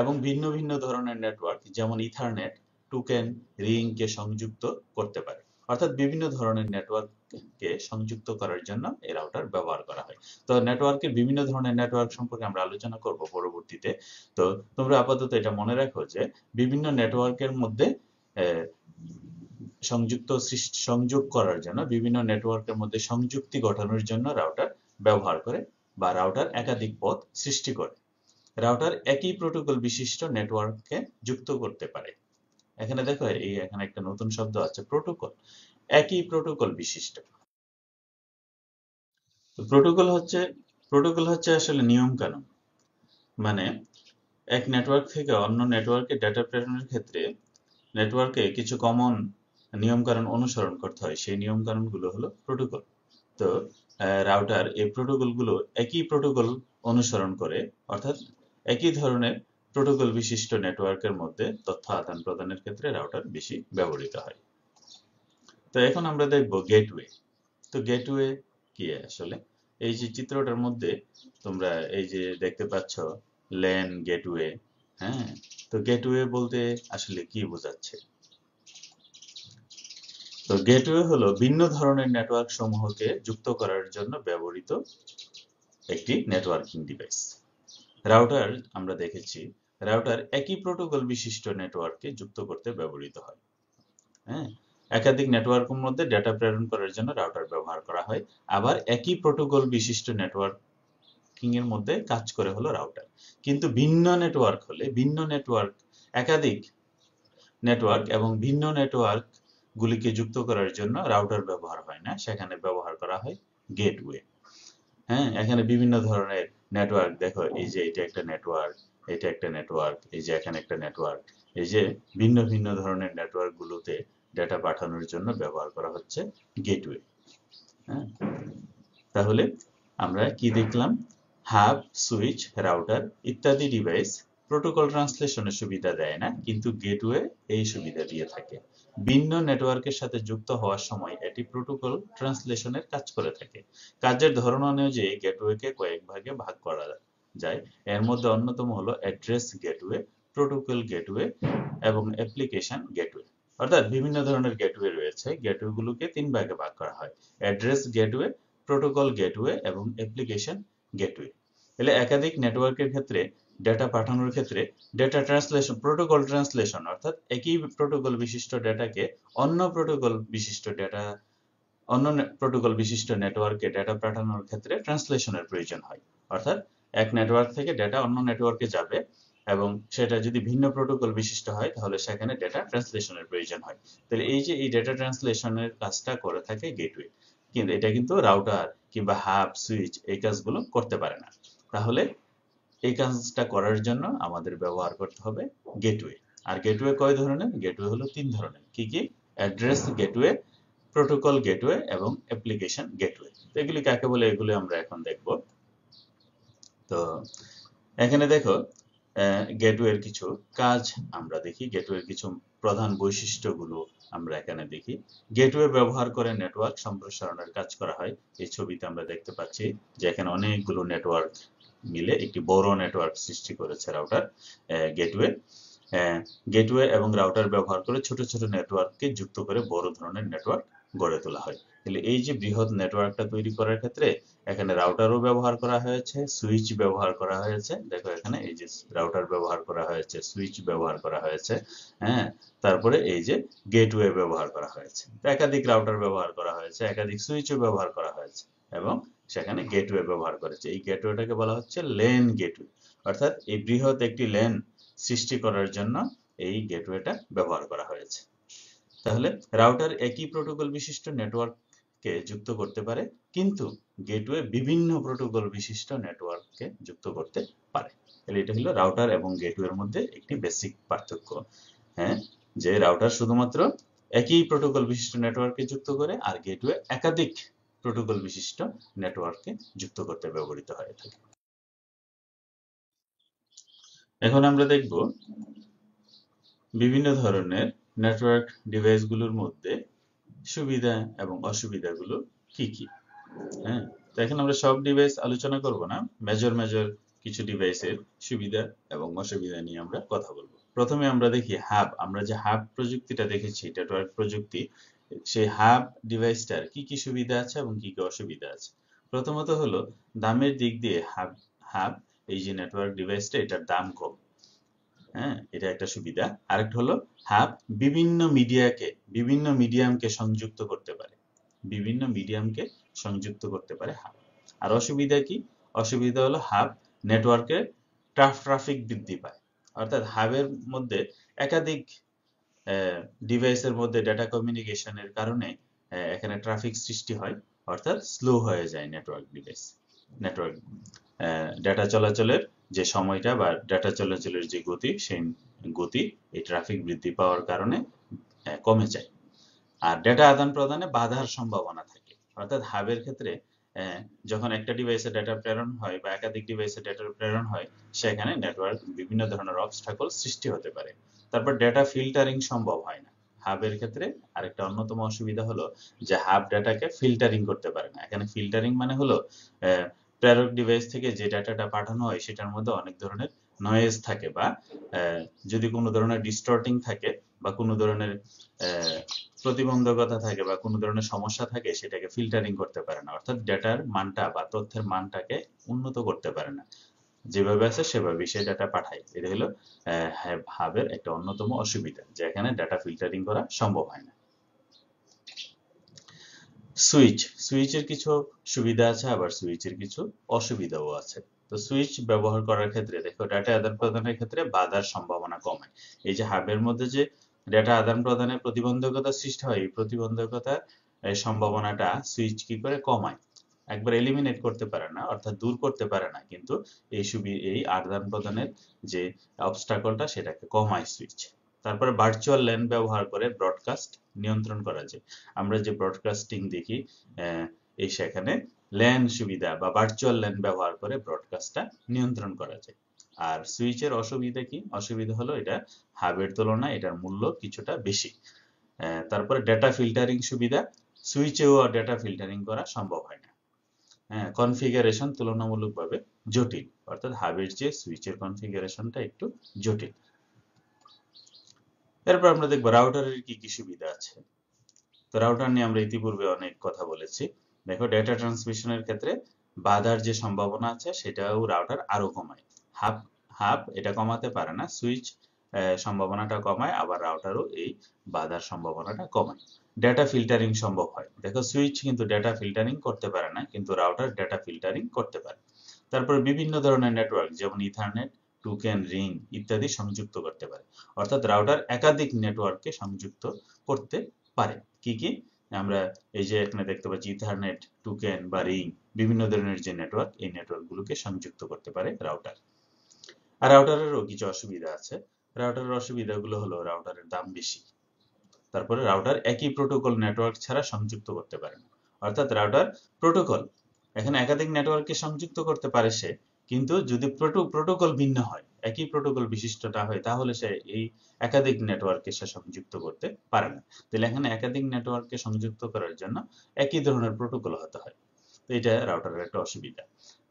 এবং ভিন্ন ভিন্ন ধরনের নেটওয়ার্ক যেমন ইথারনেট টোকেন রিংকে সংযুক্ত করতে পারে অর্থাৎ বিভিন্ন ধরনের নেটওয়ার্ককে সংযুক্ত করার জন্য এই রাউটার ব্যবহার করা হয় তো নেটওয়ার্কের বিভিন্ন ধরনের নেটওয়ার্ক সম্পর্কে আমরা আলোচনা করব পরবর্তীতে তো তোমরা আপাতত এটা মনে রাখো যে বিভিন্ন নেটওয়ার্কের মধ্যে সংযুক্ত সংযোগ করার জন্য বিভিন্ন নেটওয়ার্কের মধ্যে সংযুক্তি গঠনের জন্য রাউটার ব্যবহার করে বা রাউটার একাধিক পথ সৃষ্টি করে রাউটার একই প্রোটোকল বিশিষ্ট নেটওয়ার্ককে যুক্ত করতে পারে এখানে দেখো এই এখানে একটা নতুন শব্দ আছে প্রোটোকল একই প্রোটোকল বিশিষ্ট প্রোটোকল হচ্ছে প্রোটোকল হচ্ছে আসলে নিয়ম কানুন মানে এক নেটওয়ার্ক থেকে অন্য নেটওয়ার্কে ডেটা প্রেরণের ক্ষেত্রে নেটওয়ার্কে কিছু কমন নিয়মকানুন অনুসরণ করতে হয় সেই গুলো হলো প্রোটোকল তো রাউটার এই প্রোটোকলগুলো একই প্রোটোকল অনুসরণ করে অর্থাৎ একই ধরনের প্রোটোকল বিশিষ্ট নেটওয়ার্কের মধ্যে তথ্য আদান প্রদানের ক্ষেত্রে রাউটার বেশি ব্যবহৃত হয় তো এখন আমরা দেখব গেটওয়ে তো গেটওয়ে কি আসলে এই যে চিত্রটার মধ্যে তোমরা এই যে দেখতে পাচ্ছ ল্যান গেটওয়ে হ্যাঁ তো গেটওয়ে বলতে আসলে কি বোঝাচ্ছে তো গেটওয়ে হলো ভিন্ন ধরনের নেটওয়ার্ক সমূহকে যুক্ত করার জন্য ব্যবহৃত একটি নেটওয়ার্কিং ডিভাইস রাউটার আমরা দেখেছি রাউটার একই প্রোটোকল বিশিষ্ট নেটওয়ার্ককে যুক্ত করতে ব্যবহৃত হয় হ্যাঁ একাধিক নেটওয়ার্কের মধ্যে ডেটা প্রেরণ করার জন্য রাউটার ব্যবহার করা হয় আবার একই প্রোটোকল বিশিষ্ট নেটওয়ার্ক এর মধ্যে কাজ করে হলো রাউটার কিন্তু ভিন্ন নেটওয়ার্ক হলে ভিন্ন নেটওয়ার্ক একাধিক নেটওয়ার্ক এবং ভিন্ন নেটওয়ার্ক গুলিকে যুক্ত করার জন্য রাউটার ব্যবহার হয় না সেখানে ব্যবহার করা হয় গেটওয়ে হ্যাঁ এখানে বিভিন্ন ধরনের নেটওয়ার্ক দেখো এই যে এটা একটা নেটওয়ার্ক এটা একটা নেটওয়ার্ক এই যে এখানে একটা নেটওয়ার্ক এই যে ভিন্ন ভিন্ন ধরনের গুলোতে ডেটা পাঠানোর জন্য ব্যবহার করা হচ্ছে গেটওয়ে হ্যাঁ তাহলে আমরা কি দেখলাম হাব সুইচ রাউটার ইত্যাদি ডিভাইস প্রোটোকল ট্রান্সলেশনের সুবিধা দেয় না কিন্তু গেটওয়ে এই সুবিধা দিয়ে থাকে ভিন্ন নেটওয়ার্কের সাথে যুক্ত হওয়ার সময় এটি প্রোটোকল ট্রান্সলেশনের কাজ করে থাকে কাজের ধরন অনুযায়ী গেটওয়েকে কয়েক ভাগে ভাগ করা যায় এর মধ্যে অন্যতম হলো অ্যাড্রেস গেটওয়ে প্রোটোকল গেটওয়ে এবং অ্যাপ্লিকেশন গেটওয়ে অর্থাৎ বিভিন্ন ধরনের গেটওয়ে রয়েছে গেটওয়েগুলোকে তিন ভাগে ভাগ করা হয় অ্যাড্রেস গেটওয়ে প্রোটোকল গেটওয়ে এবং অ্যাপ্লিকেশন গেটওয়ে তাহলে একাধিক নেটওয়ার্কের ক্ষেত্রে ডেটা পাঠানোর ক্ষেত্রে ডেটা ট্রান্সলেশন প্রোটোকল ট্রান্সলেশন অর্থাৎ একই প্রোটোকল বিশিষ্ট ডেটাকে অন্য প্রোটোকল বিশিষ্ট ডেটা অন্য প্রোটোকল বিশিষ্ট নেটওয়ার্কে ডেটা পাঠানোর ক্ষেত্রে ট্রান্সলেশনের প্রয়োজন হয় অর্থাৎ এক নেটওয়ার্ক থেকে ডেটা অন্য নেটওয়ার্কে যাবে এবং সেটা যদি ভিন্ন প্রোটোকল বিশিষ্ট হয় তাহলে সেখানে ডেটা ট্রান্সলেশনের প্রয়োজন হয় তাহলে এই যে এই ডেটা ট্রান্সলেশনের কাজটা করে থাকে গেটওয়ে কিন্তু এটা কিন্তু রাউটার কিংবা হাব সুইচ এই কাজগুলো করতে পারে না তাহলে এই কাজটা করার জন্য আমাদের ব্যবহার করতে হবে গেটওয়ে আর গেটওয়ে কয় ধরনের গেটওয়ে হলো তিন ধরনের কি কি অ্যাড্রেস গেটওয়ে প্রোটোকল গেটওয়ে এবং অ্যাপ্লিকেশন গেটওয়ে তো এগুলি কাকে বলে এগুলি আমরা এখন দেখব তো এখানে দেখো গেটওয়ের কিছু কাজ আমরা দেখি গেটওয়ের কিছু প্রধান বৈশিষ্ট্যগুলো আমরা এখানে দেখি গেটওয়ে ব্যবহার করে নেটওয়ার্ক সম্প্রসারণের কাজ করা হয় এই ছবিতে আমরা দেখতে পাচ্ছি যে এখানে অনেকগুলো নেটওয়ার্ক মিলে একটি বড় নেটওয়ার্ক সৃষ্টি করেছে রাউটার গেটওয়ে গেটওয়ে এবং রাউটার ব্যবহার করে ছোট ছোট নেটওয়ার্ককে যুক্ত করে বড় ধরনের নেটওয়ার্ক গড়ে তোলা হয় তাহলে এই যে বৃহৎ নেটওয়ার্কটা তৈরি করার ক্ষেত্রে এখানে রাউটারও ব্যবহার করা হয়েছে সুইচ ব্যবহার করা হয়েছে দেখো এখানে এই যে রাউটার ব্যবহার করা হয়েছে সুইচ ব্যবহার করা হয়েছে হ্যাঁ তারপরে এই যে গেটওয়ে ব্যবহার করা হয়েছে একাধিক রাউটার ব্যবহার করা হয়েছে একাধিক সুইচও ব্যবহার করা হয়েছে এবং সেখানে গেটওয়ে ব্যবহার করেছে এই গেটওয়েটাকে বলা হচ্ছে লেন গেটওয়ে অর্থাৎ এই বৃহৎ একটি লেন সৃষ্টি করার জন্য এই গেটওয়েটা ব্যবহার করা হয়েছে তাহলে রাউটার একই প্রোটোকল বিশিষ্ট নেটওয়ার্ককে যুক্ত করতে পারে কিন্তু গেটওয়ে বিভিন্ন প্রোটোকল বিশিষ্ট নেটওয়ার্ককে যুক্ত করতে পারে তাহলে এটা হলো রাউটার এবং গেটওয়ের মধ্যে একটি বেসিক পার্থক্য হ্যাঁ যে রাউটার শুধুমাত্র একই প্রোটোকল বিশিষ্ট নেটওয়ার্ককে যুক্ত করে আর গেটওয়ে একাধিক প্রোটোকল বিশিষ্ট নেটওয়ার্ককে যুক্ত করতে ব্যবহৃত হয়ে থাকে এখন আমরা দেখব বিভিন্ন ধরনের নেটওয়ার্ক ডিভাইসগুলোর মধ্যে সুবিধা এবং অসুবিধাগুলো কি কি হ্যাঁ এখন আমরা সব ডিভাইস আলোচনা করব না মেজর মেজর কিছু ডিভাইসের সুবিধা এবং অসুবিধা নিয়ে আমরা কথা বলবো প্রথমে আমরা দেখি হাব আমরা যে হাব প্রযুক্তিটা দেখেছি নেটওয়ার্ক প্রযুক্তি সেই হাব ডিভাইসটার কি কি সুবিধা আছে এবং কি কি অসুবিধা আছে প্রথমত হলো দামের দিক দিয়ে হাব হাব এই যে নেটওয়ার্ক ডিভাইসটা এটার দাম কম হ্যাঁ এটা একটা সুবিধা আরেকটা হলো হাব বিভিন্ন মিডিয়াকে বিভিন্ন মিডিয়ামকে সংযুক্ত করতে পারে বিভিন্ন মিডিয়ামকে সংযুক্ত করতে পারে হাব আর অসুবিধা কি অসুবিধা হলো হাব নেটওয়ার্কের ট্রাফ ট্রাফিক বৃদ্ধি পায় অর্থাৎ হাবের মধ্যে একাধিক ডিভাইসের মধ্যে ডেটা কমিউনিকেশনের কারণে এখানে ট্রাফিক সৃষ্টি হয় অর্থাৎ স্লো হয়ে যায় নেটওয়ার্ক ডিভাইস নেটওয়ার্ক ডেটা চলাচলের যে সময়টা বা ডেটা চলাচলের যে গতি সেই গতি এই ট্রাফিক বৃদ্ধি পাওয়ার কারণে কমে যায় আর ডেটা আদান প্রদানে বাধার সম্ভাবনা থাকে অর্থাৎ হাবের ক্ষেত্রে হ্যাঁ, যখন একটা ডিভাইসে ডেটা প্রেরণ হয় বা একাধিক ডিভাইসে ডেটা প্রেরণ হয় সেখানে নেটওয়ার্ক বিভিন্ন ধরনের অবস্থাকল সৃষ্টি হতে পারে তারপর ডেটা ফিল্টারিং সম্ভব হয় না হাবের ক্ষেত্রে আরেকটা অন্যতম অসুবিধা হলো যে হাব ডেটাকে ফিল্টারিং করতে পারে না এখানে ফিল্টারিং মানে হলো প্রেরক ডিভাইস থেকে যে ডেটাটা পাঠানো হয় সেটার মধ্যে অনেক ধরনের নয়েজ থাকে বা যদি কোনো ধরনের ডিস্টর্টিং থাকে বা কোনো ধরনের প্রতিবন্ধকতা থাকে বা কোনো ধরনের সমস্যা থাকে সেটাকে ফিল্টারিং করতে পারে না অর্থাৎ ডেটার মানটা বা তথ্যের মানটাকে উন্নত করতে পারে না যেভাবে আছে সেভাবে সে ডাটা পাঠায় এটা হলো হাবের হ্যাঁ, একটা অন্যতম অসুবিধা যেখানে ডাটা ফিল্টারিং করা সম্ভব হয় না সুইচ সুইচের কিছু সুবিধা আছে আবার সুইচের কিছু অসুবিধাও আছে তো সুইচ ব্যবহার করার ক্ষেত্রে দেখো ডাটা আদান প্রদানের ক্ষেত্রে বাধার সম্ভাবনা কমে এই যে হাবের মধ্যে যে ডেটা আদান প্রদানে প্রতিবন্ধকতা সৃষ্টি হয় এই প্রতিবন্ধকতা সম্ভাবনাটা সুইচ কি করে কমায় একবার এলিমিনেট করতে পারে না অর্থাৎ দূর করতে পারে না কিন্তু এই সুবি এই আদান প্রদানের যে অবস্টাকলটা সেটাকে কমায় সুইচ তারপরে ভার্চুয়াল ল্যান ব্যবহার করে ব্রডকাস্ট নিয়ন্ত্রণ করা যায় আমরা যে ব্রডকাস্টিং দেখি এই সেখানে ল্যান সুবিধা বা ভার্চুয়াল ল্যান ব্যবহার করে ব্রডকাস্টটা নিয়ন্ত্রণ করা যায় আর সুইচের অসুবিধা কি অসুবিধা হলো এটা হাবের তুলনায় এটার মূল্য কিছুটা বেশি তারপরে ডেটা ফিল্টারিং সুবিধা সুইচেও ডেটা ফিল্টারিং করা সম্ভব হয় না হ্যাঁ কনফিগারেশন তুলনামূলকভাবে জটিল অর্থাৎ হাবের যে সুইচের কনফিগারেশনটা একটু জটিল এরপর আমরা দেখবো রাউটারের কি কি সুবিধা আছে তো রাউটার নিয়ে আমরা ইতিপূর্বে অনেক কথা বলেছি দেখো ডেটা ট্রান্সমিশনের ক্ষেত্রে বাধার যে সম্ভাবনা আছে সেটাও রাউটার আরো কমায় হাফ হাফ এটা কমাতে পারে না সুইচ সম্ভাবনাটা কমায় আবার রাউটারও এই বাধার সম্ভাবনাটা কমায় ডেটা ফিল্টারিং সম্ভব হয় দেখো সুইচ কিন্তু ডেটা ফিল্টারিং করতে পারে না কিন্তু রাউটার ডেটা ফিল্টারিং করতে পারে তারপর বিভিন্ন ধরনের নেটওয়ার্ক যেমন ইথারনেট টোকেন রিং ইত্যাদি সংযুক্ত করতে পারে অর্থাৎ রাউটার একাধিক নেটওয়ার্ককে সংযুক্ত করতে পারে কি কি আমরা এই যে এখানে দেখতে পাচ্ছি ইথারনেট টোকেন বা রিং বিভিন্ন ধরনের যে নেটওয়ার্ক এই নেটওয়ার্কগুলোকে সংযুক্ত করতে পারে রাউটার রাউটারেরও কিছু অসুবিধা আছে রাউটারের অসুবিধাগুলো হলো রাউটারের দাম বেশি তারপরে রাউটার একই প্রোটোকল নেটওয়ার্ক ছাড়া সংযুক্ত করতে পারে না অর্থাৎ রাউটার প্রোটোকল এখানে একাধিক নেটওয়ার্ককে সংযুক্ত করতে পারে সে কিন্তু যদি প্রোটোকল ভিন্ন হয় একই প্রোটোকল বিশিষ্টটা হয় তাহলে সে এই একাধিক নেটওয়ার্ককে সে সংযুক্ত করতে পারে না তাহলে এখানে একাধিক নেটওয়ার্ককে সংযুক্ত করার জন্য একই ধরনের প্রোটোকল হতে হয় তো এটা রাউটারের একটা অসুবিধা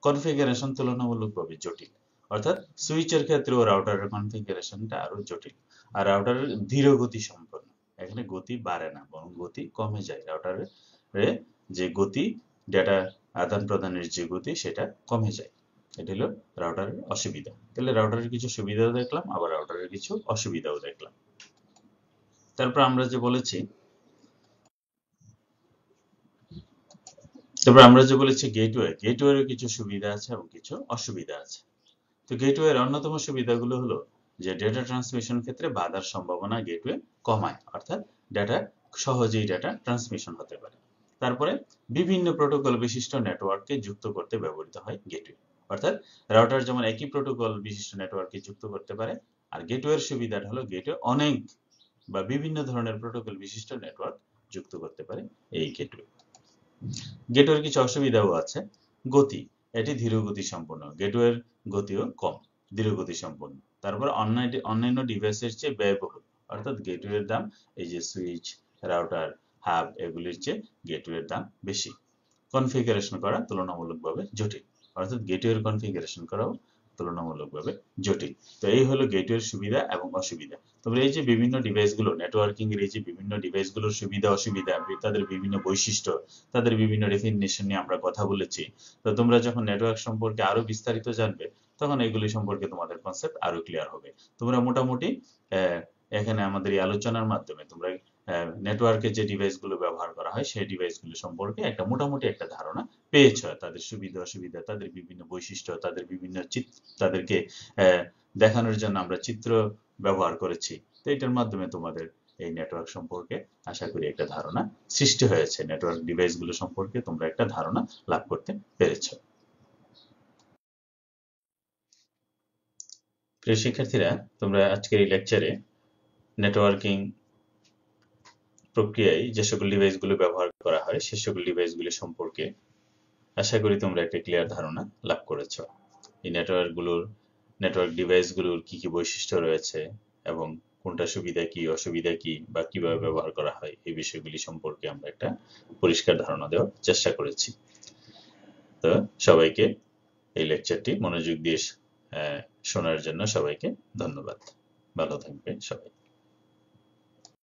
কনফিগারেশন তুলনামূলকভাবে জটিল অর্থাৎ সুইচের ক্ষেত্রেও রাউটারের কনফিগারেশনটা আরো জটিল আর রাউটারের ধীর গতি সম্পন্ন এখানে গতি বাড়ে না বরং গতি কমে যায় রাউটারের যে গতি ডেটা আদান প্রদানের যে গতি সেটা কমে যায় এটা হলো রাউটারের অসুবিধা তাহলে রাউটারের কিছু সুবিধাও দেখলাম আবার রাউটারের কিছু অসুবিধাও দেখলাম তারপর আমরা যে বলেছি তারপর আমরা যে বলেছি গেটওয়ে গেটওয়ের কিছু সুবিধা আছে এবং কিছু অসুবিধা আছে তো গেটওয়ের অন্যতম সুবিধাগুলো হলো যে ডেটা ট্রান্সমিশন ক্ষেত্রে বাধার সম্ভাবনা গেটওয়ে কমায় অর্থাৎ ডেটা সহজেই ডেটা ট্রান্সমিশন হতে পারে তারপরে বিভিন্ন প্রোটোকল বিশিষ্ট নেটওয়ার্ককে যুক্ত করতে ব্যবহৃত হয় গেটওয়ে অর্থাৎ রাউটার যেমন একই প্রোটোকল বিশিষ্ট নেটওয়ার্ককে যুক্ত করতে পারে আর গেটওয়ের সুবিধাটা হলো গেটওয়ে অনেক বা বিভিন্ন ধরনের প্রোটোকল বিশিষ্ট নেটওয়ার্ক যুক্ত করতে পারে এই গেটওয়ে গেটওয়ের কিছু অসুবিধাও আছে গতি এটি ধীরগতি সম্পন্ন গেটওয়ের গতিও কম ধীরগতি সম্পন্ন তারপর অন্যান্য অন্যান্য ডিভাইসের চেয়ে ব্যয়বহুল অর্থাৎ গেটওয়ের দাম এই যে সুইচ রাউটার হাব এগুলির চেয়ে গেটওয়ের দাম বেশি কনফিগারেশন করা তুলনামূলকভাবে জটিল অর্থাৎ গেটওয়ের কনফিগারেশন করাও তুলনামূলকভাবে জটিল তো এই হলো গেটওয়ের সুবিধা এবং অসুবিধা তবে এই যে বিভিন্ন ডিভাইসগুলো নেটওয়ার্কিং এর এই যে বিভিন্ন ডিভাইসগুলোর সুবিধা অসুবিধা তাদের বিভিন্ন বৈশিষ্ট্য তাদের বিভিন্ন ডেফিনেশন নিয়ে আমরা কথা বলেছি তো তোমরা যখন নেটওয়ার্ক সম্পর্কে আরো বিস্তারিত জানবে তখন এগুলি সম্পর্কে তোমাদের কনসেপ্ট আরো ক্লিয়ার হবে তোমরা মোটামুটি এখানে আমাদের এই আলোচনার মাধ্যমে তোমরা নেটওয়ার্কে যে ডিভাইসগুলো ব্যবহার করা হয় সেই ডিভাইসগুলো সম্পর্কে একটা মোটামুটি একটা ধারণা পেয়েছ তাদের সুবিধা অসুবিধা তাদের বিভিন্ন বৈশিষ্ট্য তাদের বিভিন্ন চিত্র তাদেরকে দেখানোর জন্য আমরা চিত্র ব্যবহার করেছি তো এটার মাধ্যমে তোমাদের এই নেটওয়ার্ক সম্পর্কে আশা করি একটা ধারণা সৃষ্টি হয়েছে নেটওয়ার্ক ডিভাইসগুলো সম্পর্কে তোমরা একটা ধারণা লাভ করতে পেরেছ প্রিয় শিক্ষার্থীরা তোমরা আজকের এই লেকচারে নেটওয়ার্কিং প্রক্রিয়ায় যে সকল ডিভাইসগুলো ব্যবহার করা হয় সে সকল ডিভাইসগুলি সম্পর্কে আশা করি তোমরা একটা ক্লিয়ার ধারণা লাভ করেছ এই নেটওয়ার্কগুলোর নেটওয়ার্ক ডিভাইসগুলোর কি কি বৈশিষ্ট্য রয়েছে এবং কোনটা সুবিধা কি অসুবিধা কি বা কিভাবে ব্যবহার করা হয় এই বিষয়গুলি সম্পর্কে আমরা একটা পরিষ্কার ধারণা দেওয়ার চেষ্টা করেছি তো সবাইকে এই লেকচারটি মনোযোগ দিয়ে শোনার জন্য সবাইকে ধন্যবাদ ভালো থাকবে সবাই